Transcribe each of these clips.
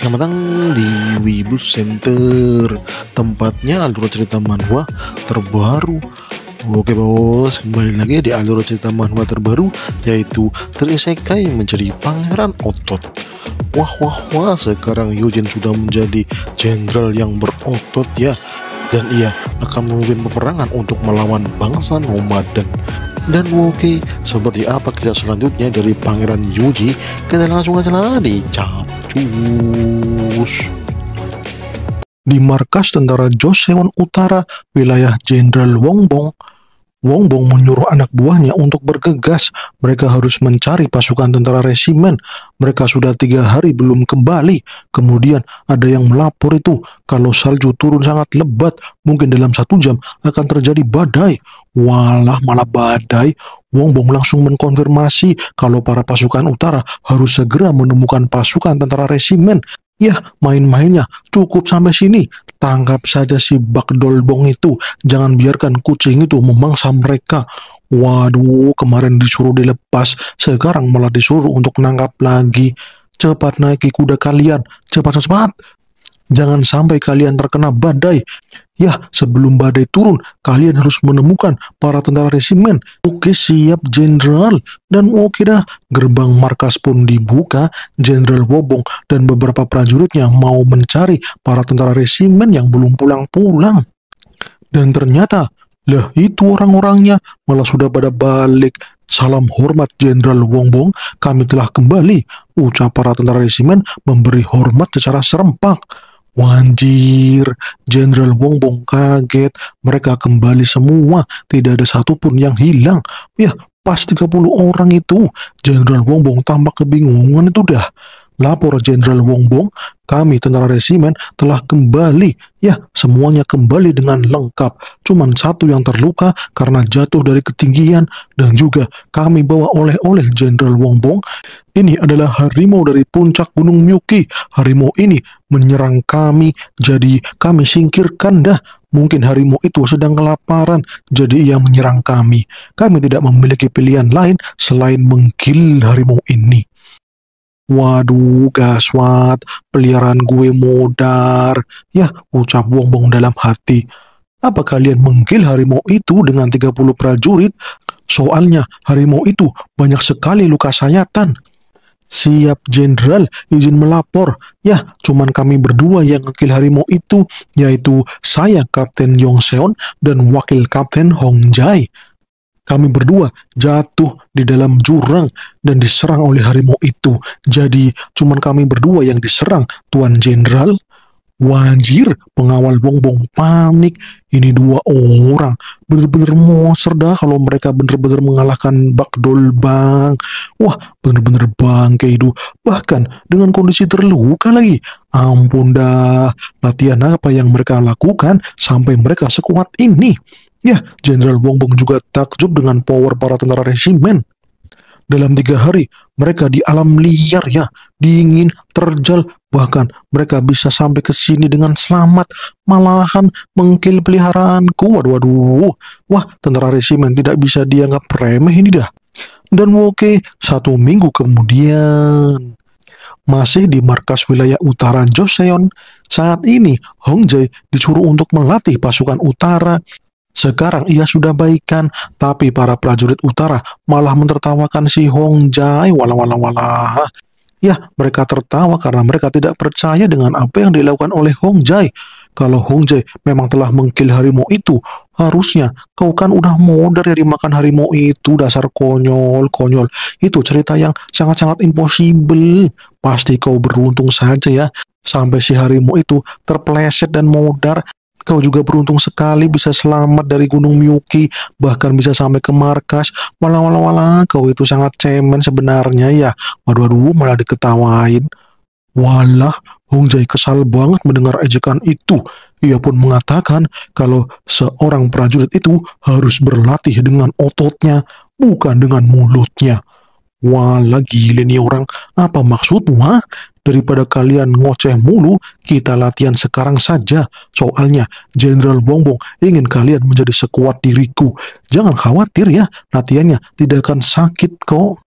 Selamat datang di Wibu Center Tempatnya alur cerita manhwa terbaru Oke bos, kembali lagi di alur cerita manhwa terbaru Yaitu Terisekai menjadi pangeran otot Wah wah wah, sekarang Yujin sudah menjadi jenderal yang berotot ya Dan ia akan memimpin peperangan untuk melawan bangsa nomaden dan Woke seperti apa kisah selanjutnya dari Pangeran Yuji kita langsung aja lah di Capcus di markas tentara Joseon Utara wilayah Jenderal Wongbong Wong Bong menyuruh anak buahnya untuk bergegas. Mereka harus mencari pasukan tentara resimen. Mereka sudah tiga hari belum kembali. Kemudian ada yang melapor itu. Kalau salju turun sangat lebat, mungkin dalam satu jam akan terjadi badai. Walah malah badai. Wong Bong langsung mengkonfirmasi kalau para pasukan utara harus segera menemukan pasukan tentara resimen. Ya, main-mainnya cukup sampai sini. Tangkap saja si bakdolbong dolbong itu. Jangan biarkan kucing itu memangsa mereka. Waduh, kemarin disuruh dilepas, sekarang malah disuruh untuk nangkap lagi. Cepat naiki kuda kalian, cepat-cepat. Jangan sampai kalian terkena badai. Ya, sebelum badai turun, kalian harus menemukan para tentara resimen. Oke, siap, Jenderal. Dan oke dah, gerbang markas pun dibuka. Jenderal Wobong dan beberapa prajuritnya mau mencari para tentara resimen yang belum pulang-pulang. Dan ternyata, lah itu orang-orangnya malah sudah pada balik Salam hormat Jenderal Wongbong, kami telah kembali. Ucap para tentara resimen memberi hormat secara serempak. Wanjir, Jenderal Wong Bong kaget. Mereka kembali semua, tidak ada satupun yang hilang. Ya, pas 30 orang itu, Jenderal Wong Bong tampak kebingungan itu dah lapor Jenderal Bong, kami tentara resimen telah kembali. Ya, semuanya kembali dengan lengkap. Cuman satu yang terluka karena jatuh dari ketinggian dan juga kami bawa oleh-oleh Jenderal Bong, Ini adalah harimau dari puncak Gunung Myuki. Harimau ini menyerang kami, jadi kami singkirkan dah. Mungkin harimau itu sedang kelaparan, jadi ia menyerang kami. Kami tidak memiliki pilihan lain selain menggil harimau ini. Waduh, gaswat, peliharaan gue modar. Ya, ucap Wong Bong dalam hati. Apa kalian menggil harimau itu dengan 30 prajurit? Soalnya harimau itu banyak sekali luka sayatan. Siap jenderal izin melapor. Ya, cuman kami berdua yang ngekil harimau itu, yaitu saya Kapten Yongseon dan Wakil Kapten Hong Jae. Kami berdua jatuh di dalam jurang dan diserang oleh harimau itu. Jadi cuman kami berdua yang diserang, Tuan Jenderal. Wajir, pengawal bongbong panik. Ini dua orang. Bener-bener monster dah kalau mereka bener-bener mengalahkan Bakdol Bang. Wah, bener-bener bang itu. Bahkan dengan kondisi terluka lagi. Ampun dah, latihan apa yang mereka lakukan sampai mereka sekuat ini. Ya, Jenderal Wongbong juga takjub dengan power para tentara resimen. Dalam tiga hari, mereka di alam liar ya, dingin, terjal, bahkan mereka bisa sampai ke sini dengan selamat, malahan mengkil peliharaanku. Waduh, waduh, wah tentara resimen tidak bisa dianggap remeh ini dah. Dan Woke satu minggu kemudian masih di markas wilayah utara Joseon. Saat ini, Hong Jae disuruh untuk melatih pasukan utara sekarang ia sudah baikan, tapi para prajurit utara malah menertawakan si Hong Jai walah walah walah. Ya, mereka tertawa karena mereka tidak percaya dengan apa yang dilakukan oleh Hong Jai. Kalau Hong Jai memang telah mengkil harimau itu, harusnya kau kan udah mau dari makan harimau itu, dasar konyol, konyol. Itu cerita yang sangat-sangat impossible. Pasti kau beruntung saja ya, sampai si harimau itu terpleset dan modar Kau juga beruntung sekali bisa selamat dari Gunung Miyuki, bahkan bisa sampai ke markas. Malah, walau malah, kau itu sangat cemen sebenarnya ya. Waduh, waduh, malah diketawain. Walah, Hong Jai kesal banget mendengar ejekan itu. Ia pun mengatakan kalau seorang prajurit itu harus berlatih dengan ototnya, bukan dengan mulutnya. Wala gila nih orang, apa maksudmu ha? Daripada kalian ngoceh mulu, kita latihan sekarang saja. Soalnya Jenderal Bongbong ingin kalian menjadi sekuat diriku. Jangan khawatir ya, latihannya tidak akan sakit kok.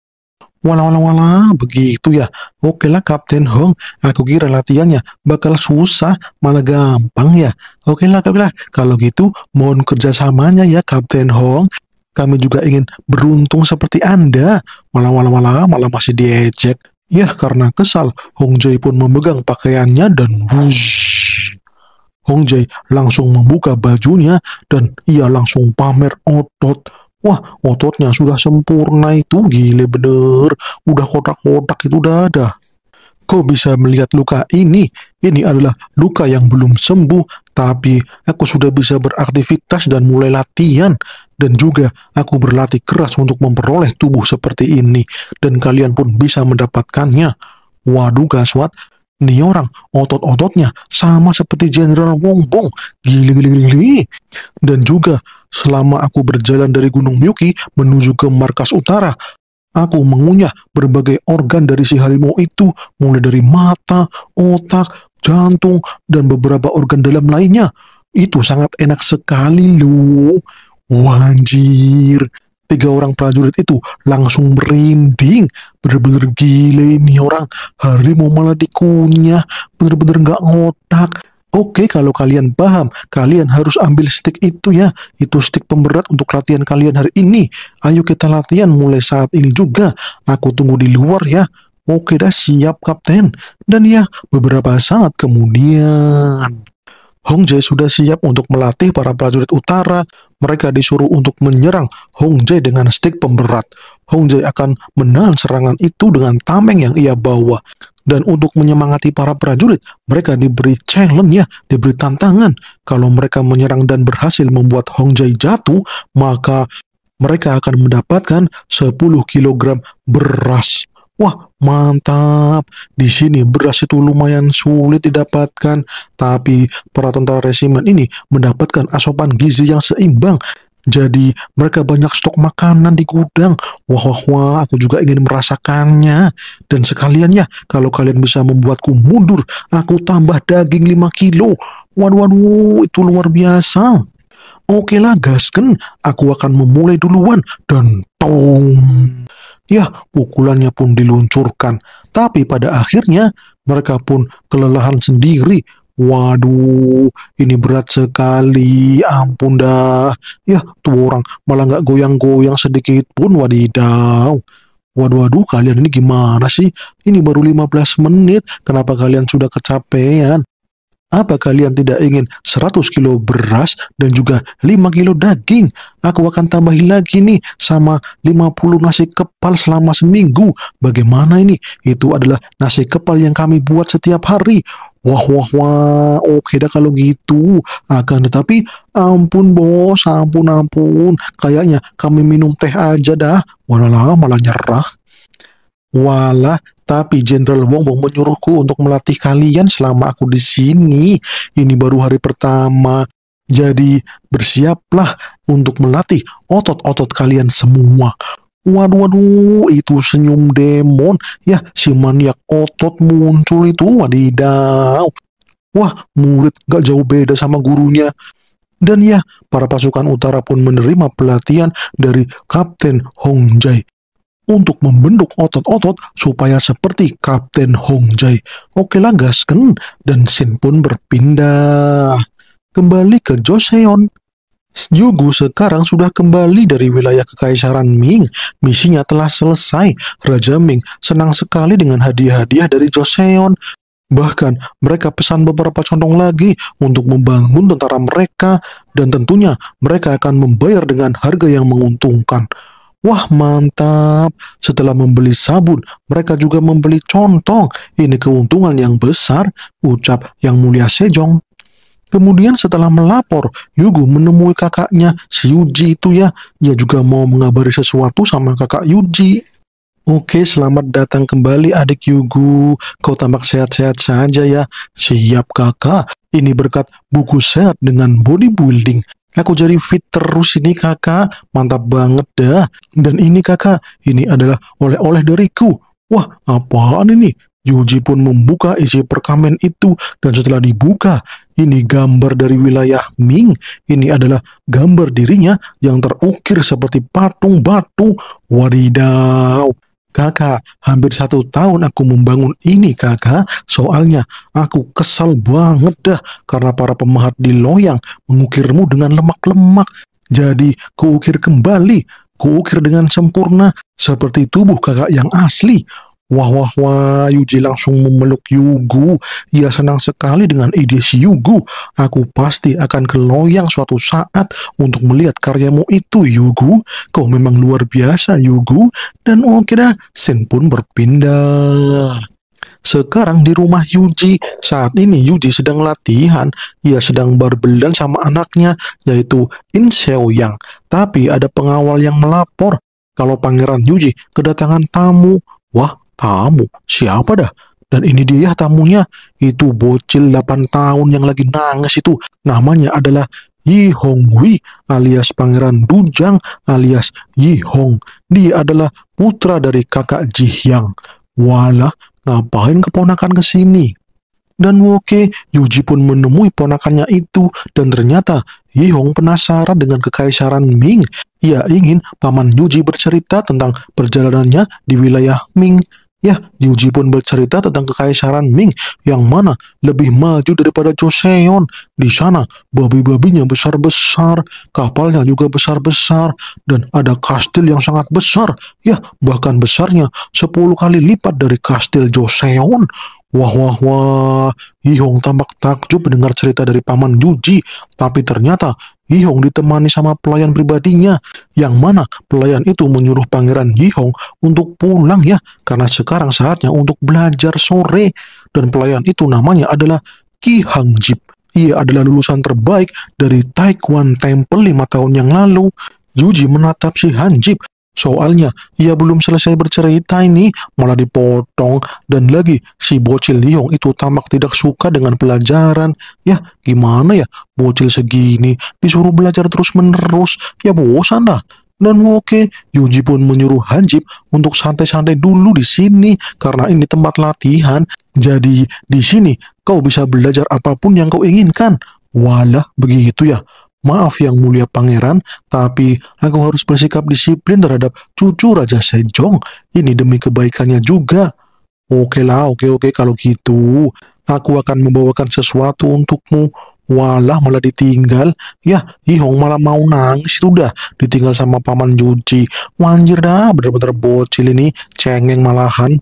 Wala wala wala, begitu ya. Oke lah Kapten Hong, aku kira latihannya bakal susah, malah gampang ya. Oke lah, oke lah. Kalau gitu, mohon kerjasamanya ya Kapten Hong. Kami juga ingin beruntung seperti Anda. Malah malah malah malah masih diejek. Ya, karena kesal, Hong Jai pun memegang pakaiannya dan wush. Hong Jai langsung membuka bajunya dan ia langsung pamer otot. Wah, ototnya sudah sempurna itu, gile bener. Udah kotak-kotak itu udah ada. Kau bisa melihat luka ini? Ini adalah luka yang belum sembuh tapi aku sudah bisa beraktivitas dan mulai latihan dan juga aku berlatih keras untuk memperoleh tubuh seperti ini dan kalian pun bisa mendapatkannya. Waduh Gaswat, nih orang otot-ototnya sama seperti Jenderal Wongbong. Gili gili gili. Dan juga selama aku berjalan dari Gunung Myuki menuju ke markas utara, Aku mengunyah berbagai organ dari si harimau itu, mulai dari mata, otak, jantung, dan beberapa organ dalam lainnya. Itu sangat enak sekali loh. Wanjir. Tiga orang prajurit itu langsung merinding. Bener-bener gile ini orang. Harimau malah dikunyah. Bener-bener nggak ngotak. Oke, kalau kalian paham, kalian harus ambil stick itu ya. Itu stick pemberat untuk latihan kalian hari ini. Ayo kita latihan mulai saat ini juga. Aku tunggu di luar ya. Oke dah siap kapten, dan ya beberapa saat kemudian. Hong Jai sudah siap untuk melatih para prajurit utara. Mereka disuruh untuk menyerang Hong Jai dengan stick pemberat. Hong Jai akan menahan serangan itu dengan tameng yang ia bawa. Dan untuk menyemangati para prajurit, mereka diberi challenge ya, diberi tantangan. Kalau mereka menyerang dan berhasil membuat Hong Jai jatuh, maka mereka akan mendapatkan 10 kg beras. Wah, mantap. Di sini beras itu lumayan sulit didapatkan, tapi para tentara resimen ini mendapatkan asupan gizi yang seimbang. Jadi mereka banyak stok makanan di gudang. Wah, wah, wah, aku juga ingin merasakannya. Dan sekalian ya, kalau kalian bisa membuatku mundur, aku tambah daging 5 kilo. Waduh, waduh, itu luar biasa. Oke lah, gasken, aku akan memulai duluan. Dan tong. Ya, pukulannya pun diluncurkan. Tapi pada akhirnya mereka pun kelelahan sendiri. Waduh, ini berat sekali. Ampun dah. Ya, tuh orang malah nggak goyang-goyang sedikit pun. Wadidaw. Waduh, waduh, kalian ini gimana sih? Ini baru 15 menit. Kenapa kalian sudah kecapean? Apa kalian tidak ingin 100 kilo beras dan juga 5 kilo daging? Aku akan tambahin lagi nih sama 50 nasi kepal selama seminggu. Bagaimana ini? Itu adalah nasi kepal yang kami buat setiap hari. Wah, wah, wah. Oke dah kalau gitu. Akan tetapi, ampun bos, ampun, ampun. Kayaknya kami minum teh aja dah. Walah, malah nyerah. Walah, tapi Jenderal Wong Wong menyuruhku untuk melatih kalian selama aku di sini. Ini baru hari pertama. Jadi bersiaplah untuk melatih otot-otot kalian semua. Waduh, waduh, itu senyum demon. Ya, si maniak otot muncul itu, wadidaw. Wah, murid gak jauh beda sama gurunya. Dan ya, para pasukan utara pun menerima pelatihan dari Kapten Hong Jai untuk membentuk otot-otot supaya seperti Kapten Hong Jai. Oke lah kan? dan Shin pun berpindah kembali ke Joseon. Yugu sekarang sudah kembali dari wilayah kekaisaran Ming. Misinya telah selesai. Raja Ming senang sekali dengan hadiah-hadiah dari Joseon. Bahkan mereka pesan beberapa contong lagi untuk membangun tentara mereka dan tentunya mereka akan membayar dengan harga yang menguntungkan. Wah mantap, setelah membeli sabun, mereka juga membeli contong. Ini keuntungan yang besar, ucap Yang Mulia Sejong. Kemudian setelah melapor, Yugo menemui kakaknya, si Yuji itu ya. Dia juga mau mengabari sesuatu sama kakak Yuji. Oke, selamat datang kembali adik Yugo. Kau tampak sehat-sehat saja ya. Siap kakak, ini berkat buku sehat dengan bodybuilding Aku jadi fit terus ini kakak, mantap banget dah. Dan ini kakak, ini adalah oleh-oleh dariku. Wah, apaan ini? Yuji pun membuka isi perkamen itu dan setelah dibuka, ini gambar dari wilayah Ming. Ini adalah gambar dirinya yang terukir seperti patung batu. Wadidaw. Kakak, hampir satu tahun aku membangun ini kakak. Soalnya aku kesal banget dah karena para pemahat di loyang mengukirmu dengan lemak-lemak. Jadi kuukir kembali, kuukir dengan sempurna seperti tubuh kakak yang asli. Wah wah wah, Yuji langsung memeluk Yugu. Ia senang sekali dengan ide si Yugu. Aku pasti akan keloyang suatu saat untuk melihat karyamu itu Yugu. Kau memang luar biasa Yugu. Dan oke dah, Sen pun berpindah. Sekarang di rumah Yuji, saat ini Yuji sedang latihan, ia sedang berbelan sama anaknya, yaitu In Yang. Tapi ada pengawal yang melapor kalau Pangeran Yuji kedatangan tamu. Wah, Tamu? Siapa dah? Dan ini dia ya tamunya, itu bocil 8 tahun yang lagi nangis itu. Namanya adalah Yi Hong Hui alias Pangeran Dujang alias Yi Hong. Dia adalah putra dari kakak Ji Hyang. Walah, ngapain keponakan ke sini? Dan Woke, Yuji pun menemui ponakannya itu dan ternyata Yi Hong penasaran dengan kekaisaran Ming. Ia ingin paman Yuji bercerita tentang perjalanannya di wilayah Ming. Ya, Yuji pun bercerita tentang kekaisaran Ming yang mana lebih maju daripada Joseon. Di sana, babi-babinya besar-besar, kapalnya juga besar-besar, dan ada kastil yang sangat besar. Ya, bahkan besarnya 10 kali lipat dari kastil Joseon. Wah, wah, wah. Yi Hong tampak takjub mendengar cerita dari paman Yuji, tapi ternyata Yihong ditemani sama pelayan pribadinya, yang mana pelayan itu menyuruh Pangeran Yihong untuk pulang ya, karena sekarang saatnya untuk belajar sore, dan pelayan itu namanya adalah Ki Hang Jip. Ia adalah lulusan terbaik dari Taekwon Temple lima tahun yang lalu. Yuji menatap si Jip. Soalnya, ia belum selesai bercerita ini, malah dipotong, dan lagi, si bocil Liong itu tamak tidak suka dengan pelajaran. Ya, gimana ya, bocil segini, disuruh belajar terus-menerus, ya bosan lah. Dan oke, Yuji pun menyuruh Hanjib untuk santai-santai dulu di sini, karena ini tempat latihan, jadi di sini kau bisa belajar apapun yang kau inginkan. Walah, begitu ya. Maaf yang mulia pangeran, tapi aku harus bersikap disiplin terhadap cucu Raja Senjong. Ini demi kebaikannya juga. Oke lah, oke oke kalau gitu. Aku akan membawakan sesuatu untukmu. Walah malah ditinggal. Ya, Ihong malah mau nangis itu dah. Ditinggal sama paman Juji. Wanjir dah, bener-bener bocil ini. Cengeng malahan.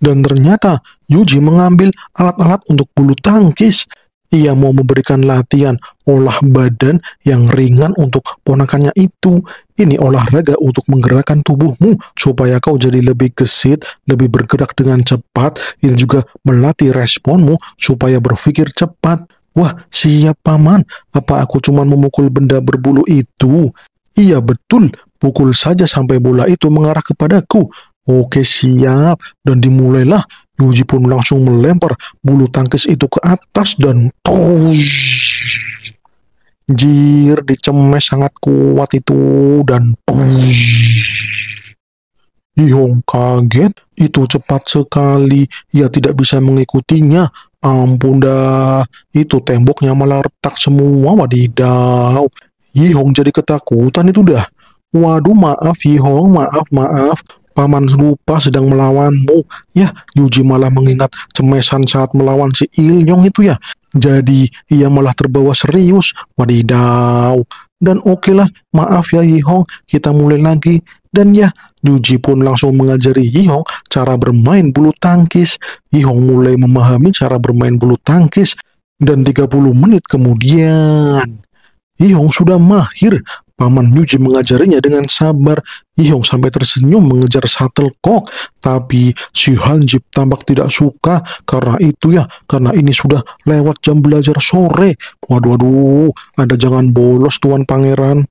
Dan ternyata Yuji mengambil alat-alat untuk bulu tangkis. Ia mau memberikan latihan olah badan yang ringan untuk ponakannya itu. Ini olahraga untuk menggerakkan tubuhmu supaya kau jadi lebih gesit, lebih bergerak dengan cepat. Ini juga melatih responmu supaya berpikir cepat. Wah, siap paman, apa aku cuma memukul benda berbulu itu? Iya betul, pukul saja sampai bola itu mengarah kepadaku. Oke siap, dan dimulailah Yuji pun langsung melempar bulu tangkis itu ke atas dan tuh, Jir dicemes sangat kuat itu dan tush. Yihong kaget, itu cepat sekali, ia tidak bisa mengikutinya. Ampun dah, itu temboknya malah retak semua, wadidaw. Yihong jadi ketakutan itu dah. Waduh maaf Yihong, maaf maaf, Paman lupa sedang melawanmu. Ya, Yuji malah mengingat cemesan saat melawan si Ilnyong itu ya. Jadi ia malah terbawa serius. Wadidaw. Dan okelah, okay maaf ya Yihong, kita mulai lagi. Dan ya, Yuji pun langsung mengajari Yihong cara bermain bulu tangkis. Yihong mulai memahami cara bermain bulu tangkis. Dan 30 menit kemudian, Yihong sudah mahir Paman Yuji mengajarinya dengan sabar. Yihong sampai tersenyum mengejar shuttlecock. Tapi si Hanji tampak tidak suka. Karena itu ya, karena ini sudah lewat jam belajar sore. Waduh, waduh, ada jangan bolos Tuan Pangeran.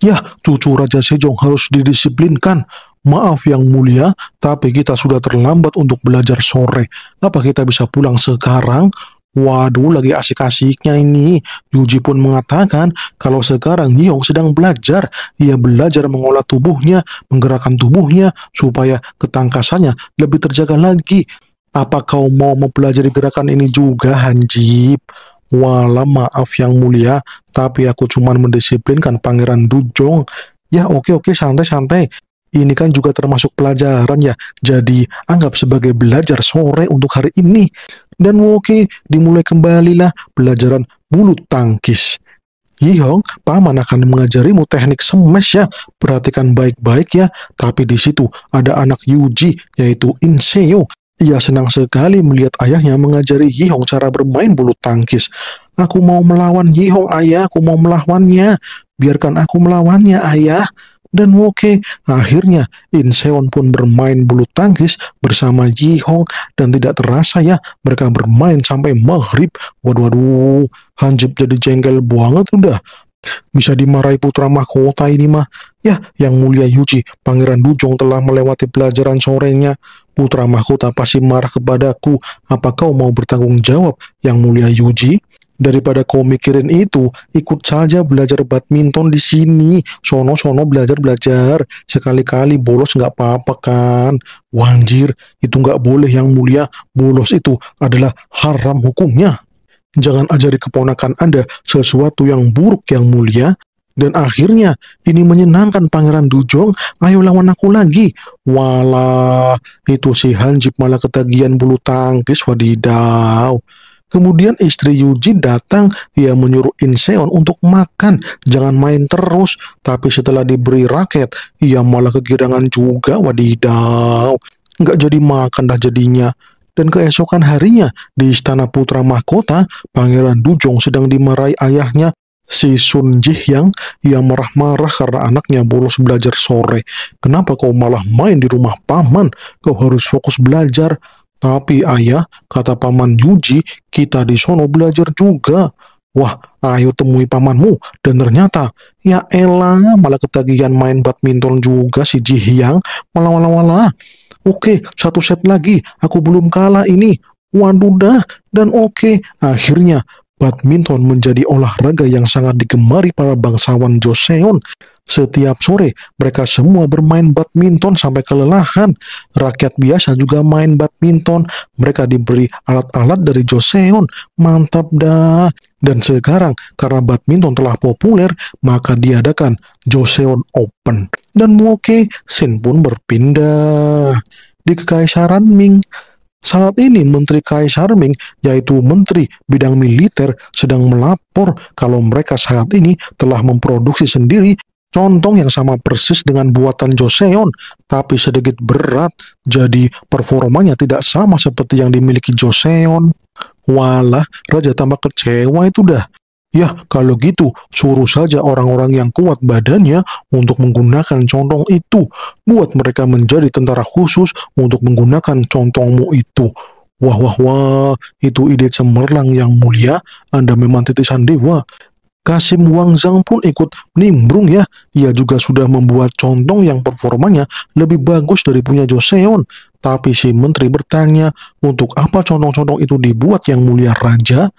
Ya, cucu Raja Sejong harus didisiplinkan. Maaf yang mulia, tapi kita sudah terlambat untuk belajar sore. Apa kita bisa pulang sekarang? Waduh, lagi asik-asiknya ini. Yuji pun mengatakan kalau sekarang Hyung sedang belajar. Ia belajar mengolah tubuhnya, menggerakkan tubuhnya, supaya ketangkasannya lebih terjaga lagi. Apa kau mau mempelajari gerakan ini juga, Hanjib? Walau maaf yang mulia, tapi aku cuma mendisiplinkan Pangeran Dujong. Ya oke-oke, santai-santai. Ini kan juga termasuk pelajaran ya, jadi anggap sebagai belajar sore untuk hari ini. Dan okay, dimulai kembalilah pelajaran bulu tangkis. Yihong, paman akan mengajarimu teknik smash ya. Perhatikan baik-baik ya. Tapi di situ ada anak Yuji, yaitu Inseo. Ia senang sekali melihat ayahnya mengajari Yihong cara bermain bulu tangkis. Aku mau melawan Yihong, ayah. Aku mau melawannya. Biarkan aku melawannya, ayah dan Woke. Akhirnya Inseon pun bermain bulu tangkis bersama Ji Hong dan tidak terasa ya mereka bermain sampai maghrib. Waduh, waduh, Hanjib jadi jengkel banget udah. Bisa dimarahi putra mahkota ini mah. Ya, yang mulia Yuji, Pangeran Dujong telah melewati pelajaran sorenya. Putra mahkota pasti marah kepadaku. Apa kau mau bertanggung jawab, yang mulia Yuji? Daripada kau mikirin itu, ikut saja belajar badminton di sini. Sono-sono belajar-belajar. Sekali-kali bolos nggak apa-apa kan. Wanjir, itu nggak boleh yang mulia. Bolos itu adalah haram hukumnya. Jangan ajari keponakan Anda sesuatu yang buruk yang mulia, dan akhirnya ini menyenangkan Pangeran Dujong, ayo lawan aku lagi. Walah, itu si Hanjib malah ketagihan bulu tangkis wadidaw. Kemudian istri Yuji datang, ia menyuruh Inseon untuk makan, jangan main terus. Tapi setelah diberi raket, ia malah kegirangan juga, wadidaw. Nggak jadi makan dah jadinya. Dan keesokan harinya, di istana putra mahkota, Pangeran Dujong sedang dimarahi ayahnya si Sun Jih yang marah-marah karena anaknya bolos belajar sore. Kenapa kau malah main di rumah paman? Kau harus fokus belajar. Tapi ayah, kata paman Yuji, kita di sono belajar juga. Wah, ayo temui pamanmu. Dan ternyata, ya elah, malah ketagihan main badminton juga si Ji Hyang. Malah, malah, malah. Oke, satu set lagi. Aku belum kalah ini. Waduh dah, dan oke, akhirnya Badminton menjadi olahraga yang sangat digemari para bangsawan Joseon. Setiap sore, mereka semua bermain badminton sampai kelelahan. Rakyat biasa juga main badminton. Mereka diberi alat-alat dari Joseon. Mantap dah. Dan sekarang, karena badminton telah populer, maka diadakan Joseon Open. Dan Woke Sin pun berpindah. Di Kekaisaran Ming, saat ini Menteri Kai Sharming, yaitu Menteri Bidang Militer sedang melapor kalau mereka saat ini telah memproduksi sendiri contoh yang sama persis dengan buatan Joseon, tapi sedikit berat, jadi performanya tidak sama seperti yang dimiliki Joseon. Walah, Raja tambah kecewa itu dah. Ya, kalau gitu, suruh saja orang-orang yang kuat badannya untuk menggunakan contong itu. Buat mereka menjadi tentara khusus untuk menggunakan contongmu itu. Wah, wah, wah, itu ide cemerlang yang mulia. Anda memang titisan dewa. Kasim Wangzang pun ikut nimbrung ya. Ia juga sudah membuat contong yang performanya lebih bagus dari punya Joseon. Tapi si menteri bertanya, untuk apa contong-contong itu dibuat yang mulia raja?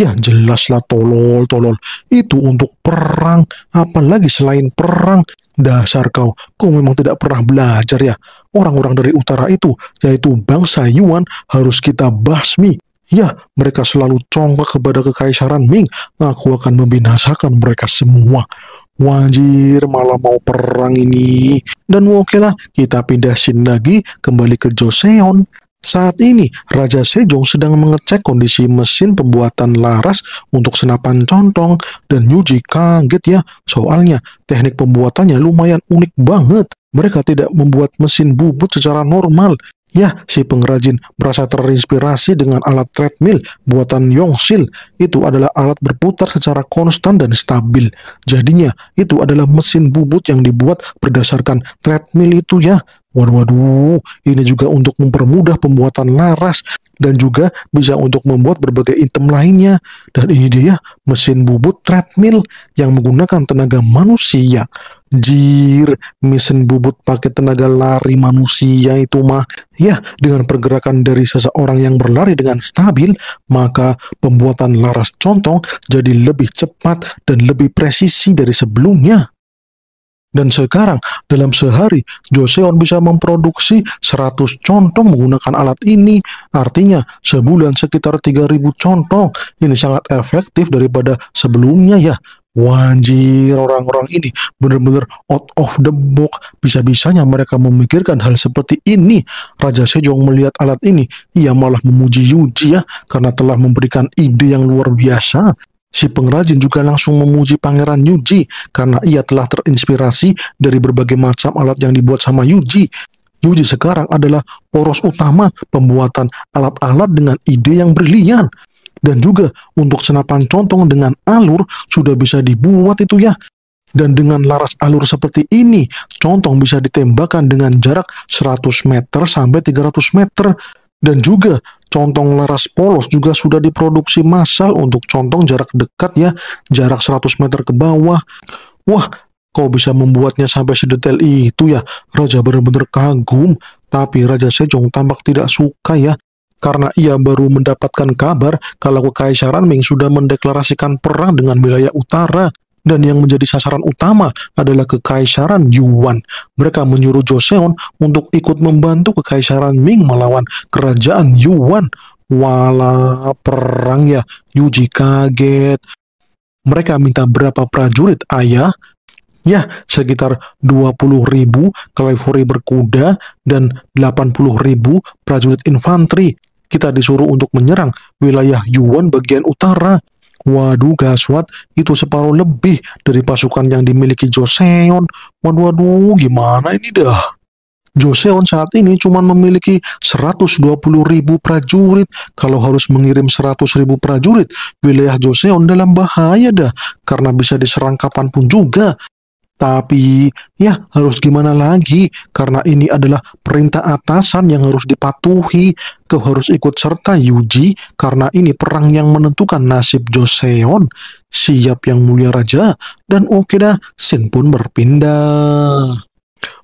Ya jelaslah tolol, tolol. Itu untuk perang, apalagi selain perang. Dasar kau, kau memang tidak pernah belajar ya. Orang-orang dari utara itu, yaitu bangsa Yuan, harus kita basmi. Ya, mereka selalu congkak kepada kekaisaran Ming. Aku akan membinasakan mereka semua. Wajir malah mau perang ini. Dan oke lah, kita pindahin lagi kembali ke Joseon. Saat ini, Raja Sejong sedang mengecek kondisi mesin pembuatan laras untuk senapan contong dan Yuji kaget ya, soalnya teknik pembuatannya lumayan unik banget. Mereka tidak membuat mesin bubut secara normal. Ya, si pengrajin merasa terinspirasi dengan alat treadmill buatan Yongsil. Itu adalah alat berputar secara konstan dan stabil. Jadinya, itu adalah mesin bubut yang dibuat berdasarkan treadmill itu ya. Waduh, waduh, ini juga untuk mempermudah pembuatan laras dan juga bisa untuk membuat berbagai item lainnya. Dan ini dia mesin bubut treadmill yang menggunakan tenaga manusia. Jir, mesin bubut pakai tenaga lari manusia itu mah. Ya, dengan pergerakan dari seseorang yang berlari dengan stabil, maka pembuatan laras contong jadi lebih cepat dan lebih presisi dari sebelumnya. Dan sekarang dalam sehari Joseon bisa memproduksi 100 contong menggunakan alat ini. Artinya sebulan sekitar 3000 contong. Ini sangat efektif daripada sebelumnya ya. Wajir orang-orang ini benar-benar out of the box. Bisa-bisanya mereka memikirkan hal seperti ini. Raja Sejong melihat alat ini, ia malah memuji Yuji ya karena telah memberikan ide yang luar biasa. Si pengrajin juga langsung memuji Pangeran Yuji karena ia telah terinspirasi dari berbagai macam alat yang dibuat sama Yuji. Yuji sekarang adalah poros utama pembuatan alat-alat dengan ide yang brilian. Dan juga untuk senapan contong dengan alur sudah bisa dibuat itu ya. Dan dengan laras alur seperti ini, contong bisa ditembakkan dengan jarak 100 meter sampai 300 meter. Dan juga Contong laras polos juga sudah diproduksi massal untuk contong jarak dekat ya, jarak 100 meter ke bawah. Wah, kau bisa membuatnya sampai sedetail itu ya? Raja benar-benar kagum, tapi Raja Sejong tampak tidak suka ya. Karena ia baru mendapatkan kabar kalau Kekaisaran Ming sudah mendeklarasikan perang dengan wilayah utara dan yang menjadi sasaran utama adalah kekaisaran Yuan. Mereka menyuruh Joseon untuk ikut membantu kekaisaran Ming melawan kerajaan Yuan. Wala perang ya, Yuji kaget. Mereka minta berapa prajurit ayah? Ya, sekitar 20 ribu kalifori berkuda dan 80 ribu prajurit infanteri. Kita disuruh untuk menyerang wilayah Yuan bagian utara. Waduh, Gaswat, itu separuh lebih dari pasukan yang dimiliki Joseon. Waduh, waduh, gimana ini dah? Joseon saat ini cuma memiliki 120 ribu prajurit. Kalau harus mengirim 100 ribu prajurit, wilayah Joseon dalam bahaya dah, karena bisa diserang kapanpun juga. Tapi ya harus gimana lagi karena ini adalah perintah atasan yang harus dipatuhi. Kau harus ikut serta Yuji karena ini perang yang menentukan nasib Joseon. Siap yang mulia raja dan oke dah Sin pun berpindah.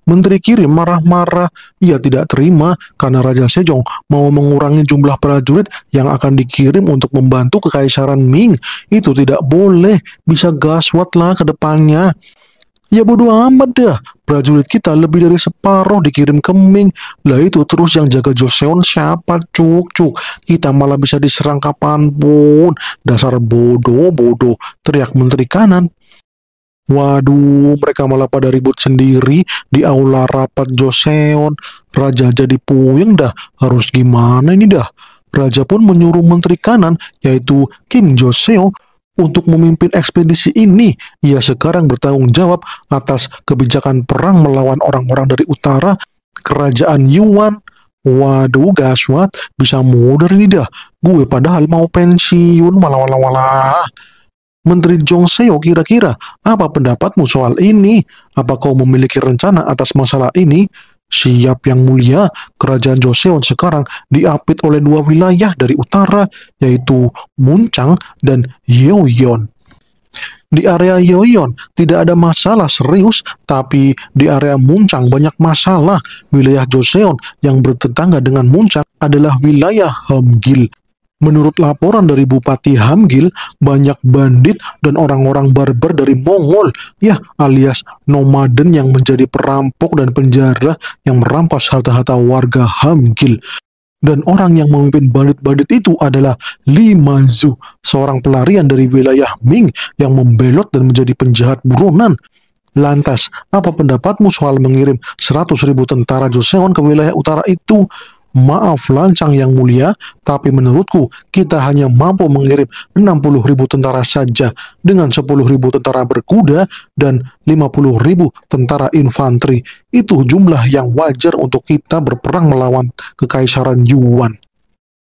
Menteri Kirim marah-marah, ia tidak terima karena Raja Sejong mau mengurangi jumlah prajurit yang akan dikirim untuk membantu kekaisaran Ming. Itu tidak boleh, bisa gaswat lah ke depannya. Ya bodoh amat dah, prajurit kita lebih dari separuh dikirim ke Ming. Lah itu terus yang jaga Joseon siapa cuk cuk. Kita malah bisa diserang kapanpun. Dasar bodoh bodoh, teriak menteri kanan. Waduh, mereka malah pada ribut sendiri di aula rapat Joseon. Raja jadi puyeng dah, harus gimana ini dah. Raja pun menyuruh menteri kanan, yaitu Kim Joseon untuk memimpin ekspedisi ini. Ia sekarang bertanggung jawab atas kebijakan perang melawan orang-orang dari utara, kerajaan Yuan. Waduh, gaswat, bisa mundur ini dah. Gue padahal mau pensiun, malah malah malah. Menteri Jong Seo kira-kira apa pendapatmu soal ini? Apa kau memiliki rencana atas masalah ini? Siap yang mulia, kerajaan Joseon sekarang diapit oleh dua wilayah dari utara, yaitu Muncang dan Yeoyeon. Di area Yeoyeon tidak ada masalah serius, tapi di area Muncang banyak masalah. Wilayah Joseon yang bertetangga dengan Muncang adalah wilayah Hamgil Menurut laporan dari Bupati Hamgil, banyak bandit dan orang-orang barbar dari Mongol, ya alias nomaden yang menjadi perampok dan penjara yang merampas harta-harta warga Hamgil. Dan orang yang memimpin bandit-bandit itu adalah Li Manzu, seorang pelarian dari wilayah Ming yang membelot dan menjadi penjahat buronan. Lantas, apa pendapatmu soal mengirim 100.000 tentara Joseon ke wilayah utara itu? Maaf lancang yang mulia, tapi menurutku kita hanya mampu mengirim 60 ribu tentara saja dengan 10 ribu tentara berkuda dan 50 ribu tentara infanteri. Itu jumlah yang wajar untuk kita berperang melawan kekaisaran Yuan.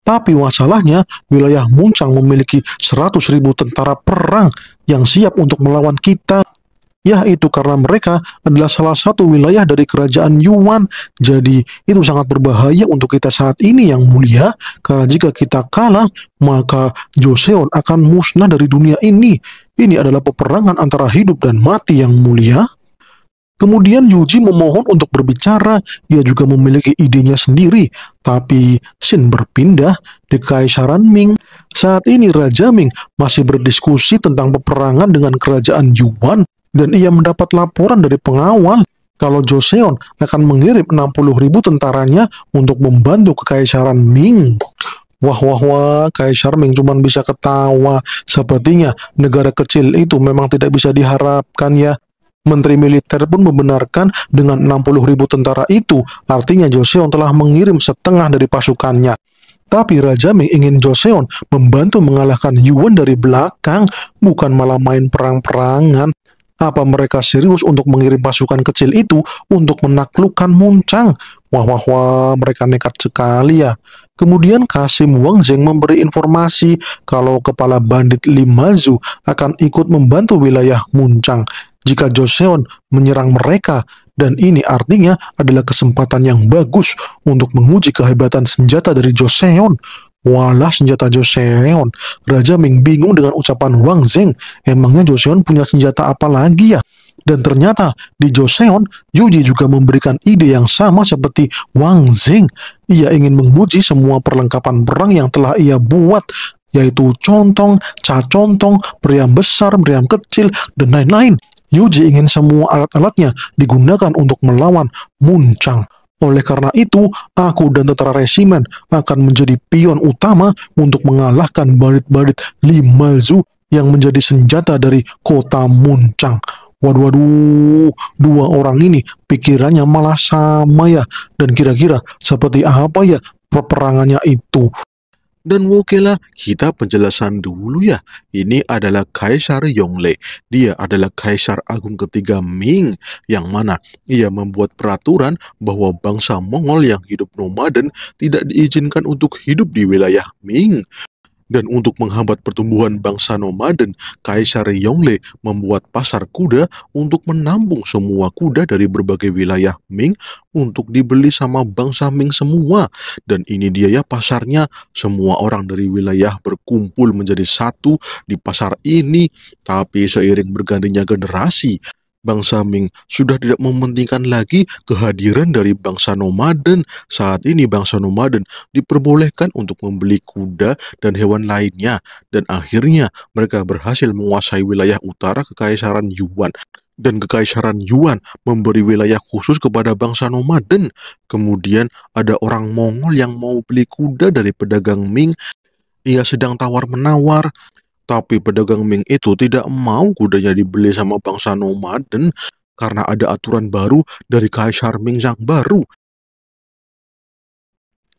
Tapi masalahnya wilayah Muncang memiliki 100 ribu tentara perang yang siap untuk melawan kita yaitu karena mereka adalah salah satu wilayah dari kerajaan Yuan. Jadi, itu sangat berbahaya untuk kita saat ini yang mulia, karena jika kita kalah, maka Joseon akan musnah dari dunia ini. Ini adalah peperangan antara hidup dan mati yang mulia. Kemudian Yuji memohon untuk berbicara, dia juga memiliki idenya sendiri, tapi Shin berpindah di Kaisaran Ming. Saat ini Raja Ming masih berdiskusi tentang peperangan dengan kerajaan Yuan dan ia mendapat laporan dari pengawal kalau Joseon akan mengirim 60 ribu tentaranya untuk membantu kekaisaran Ming. Wah wah wah, Kaisar Ming cuma bisa ketawa. Sepertinya negara kecil itu memang tidak bisa diharapkan ya. Menteri militer pun membenarkan dengan 60 ribu tentara itu, artinya Joseon telah mengirim setengah dari pasukannya. Tapi Raja Ming ingin Joseon membantu mengalahkan Yuan dari belakang, bukan malah main perang-perangan. Apa mereka serius untuk mengirim pasukan kecil itu untuk menaklukkan Muncang? Wah wah wah, mereka nekat sekali ya. Kemudian Kasim Wang Zheng memberi informasi kalau kepala bandit Limazu akan ikut membantu wilayah Muncang jika Joseon menyerang mereka dan ini artinya adalah kesempatan yang bagus untuk menguji kehebatan senjata dari Joseon. Walah senjata Joseon. Raja Ming bingung dengan ucapan Wang Zeng. Emangnya Joseon punya senjata apa lagi ya? Dan ternyata di Joseon, Yuji juga memberikan ide yang sama seperti Wang Zeng. Ia ingin menguji semua perlengkapan perang yang telah ia buat, yaitu contong, cacontong, meriam besar, meriam kecil, dan lain-lain. Yuji ingin semua alat-alatnya digunakan untuk melawan Muncang. Oleh karena itu, aku dan tentara resimen akan menjadi pion utama untuk mengalahkan barit-barit Limazu yang menjadi senjata dari kota Muncang. Waduh, waduh, dua orang ini pikirannya malah sama ya, dan kira-kira seperti apa ya peperangannya itu. Dan wakilah kita penjelasan dulu ya. Ini adalah Kaisar Yongle. Dia adalah Kaisar Agung ketiga Ming, yang mana ia membuat peraturan bahwa bangsa Mongol yang hidup nomaden tidak diizinkan untuk hidup di wilayah Ming. Dan untuk menghambat pertumbuhan bangsa nomaden, Kaisar Yongle membuat pasar kuda untuk menampung semua kuda dari berbagai wilayah Ming untuk dibeli sama bangsa Ming semua. Dan ini dia ya pasarnya, semua orang dari wilayah berkumpul menjadi satu di pasar ini. Tapi seiring bergantinya generasi, bangsa Ming sudah tidak mementingkan lagi kehadiran dari bangsa nomaden. Saat ini bangsa nomaden diperbolehkan untuk membeli kuda dan hewan lainnya dan akhirnya mereka berhasil menguasai wilayah utara kekaisaran Yuan dan kekaisaran Yuan memberi wilayah khusus kepada bangsa nomaden. Kemudian ada orang Mongol yang mau beli kuda dari pedagang Ming. Ia sedang tawar-menawar tapi pedagang Ming itu tidak mau kudanya dibeli sama bangsa nomaden karena ada aturan baru dari Kaisar Ming yang baru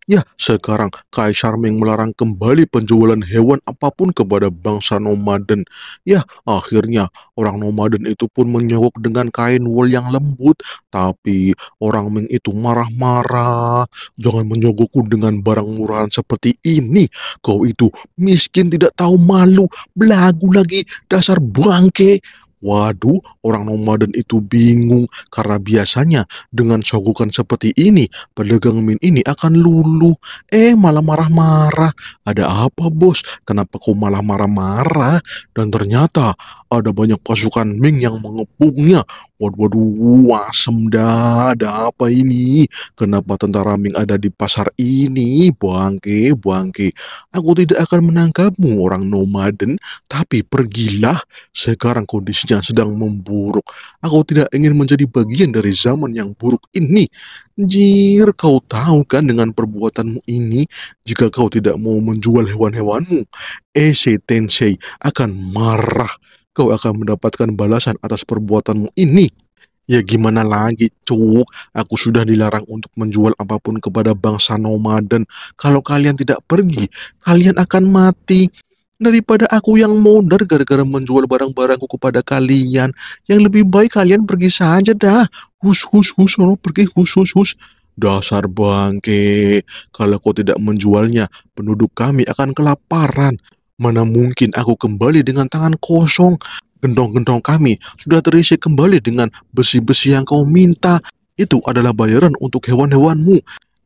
Ya, sekarang Kaisar Ming melarang kembali penjualan hewan apapun kepada bangsa nomaden. Ya, akhirnya orang nomaden itu pun menyogok dengan kain wol yang lembut. Tapi orang Ming itu marah-marah. Jangan menyogokku dengan barang murahan seperti ini. Kau itu miskin tidak tahu malu. Belagu lagi, dasar bangke. Waduh, orang nomaden itu bingung karena biasanya dengan sogokan seperti ini, pedagang min ini akan luluh. Eh, malah marah-marah. Ada apa, bos? Kenapa kau malah marah-marah? Dan ternyata ada banyak pasukan Ming yang mengepungnya. Waduh, waduh, asem dah. Ada apa ini? Kenapa tentara Ming ada di pasar ini? Bangke, bangke. Aku tidak akan menangkapmu, orang nomaden. Tapi pergilah. Sekarang kondisi kondisinya sedang memburuk. Aku tidak ingin menjadi bagian dari zaman yang buruk ini. Jir, kau tahu kan dengan perbuatanmu ini, jika kau tidak mau menjual hewan-hewanmu, Ese eh, Tensei akan marah. Kau akan mendapatkan balasan atas perbuatanmu ini. Ya gimana lagi cuk, aku sudah dilarang untuk menjual apapun kepada bangsa nomaden. Kalau kalian tidak pergi, kalian akan mati. Daripada aku yang modar gara-gara menjual barang-barangku kepada kalian, yang lebih baik kalian pergi saja dah. Hus, hus, hus, sono pergi, hus, hus, hus. Dasar bangke, kalau kau tidak menjualnya, penduduk kami akan kelaparan. Mana mungkin aku kembali dengan tangan kosong. Gendong-gendong kami sudah terisi kembali dengan besi-besi yang kau minta. Itu adalah bayaran untuk hewan-hewanmu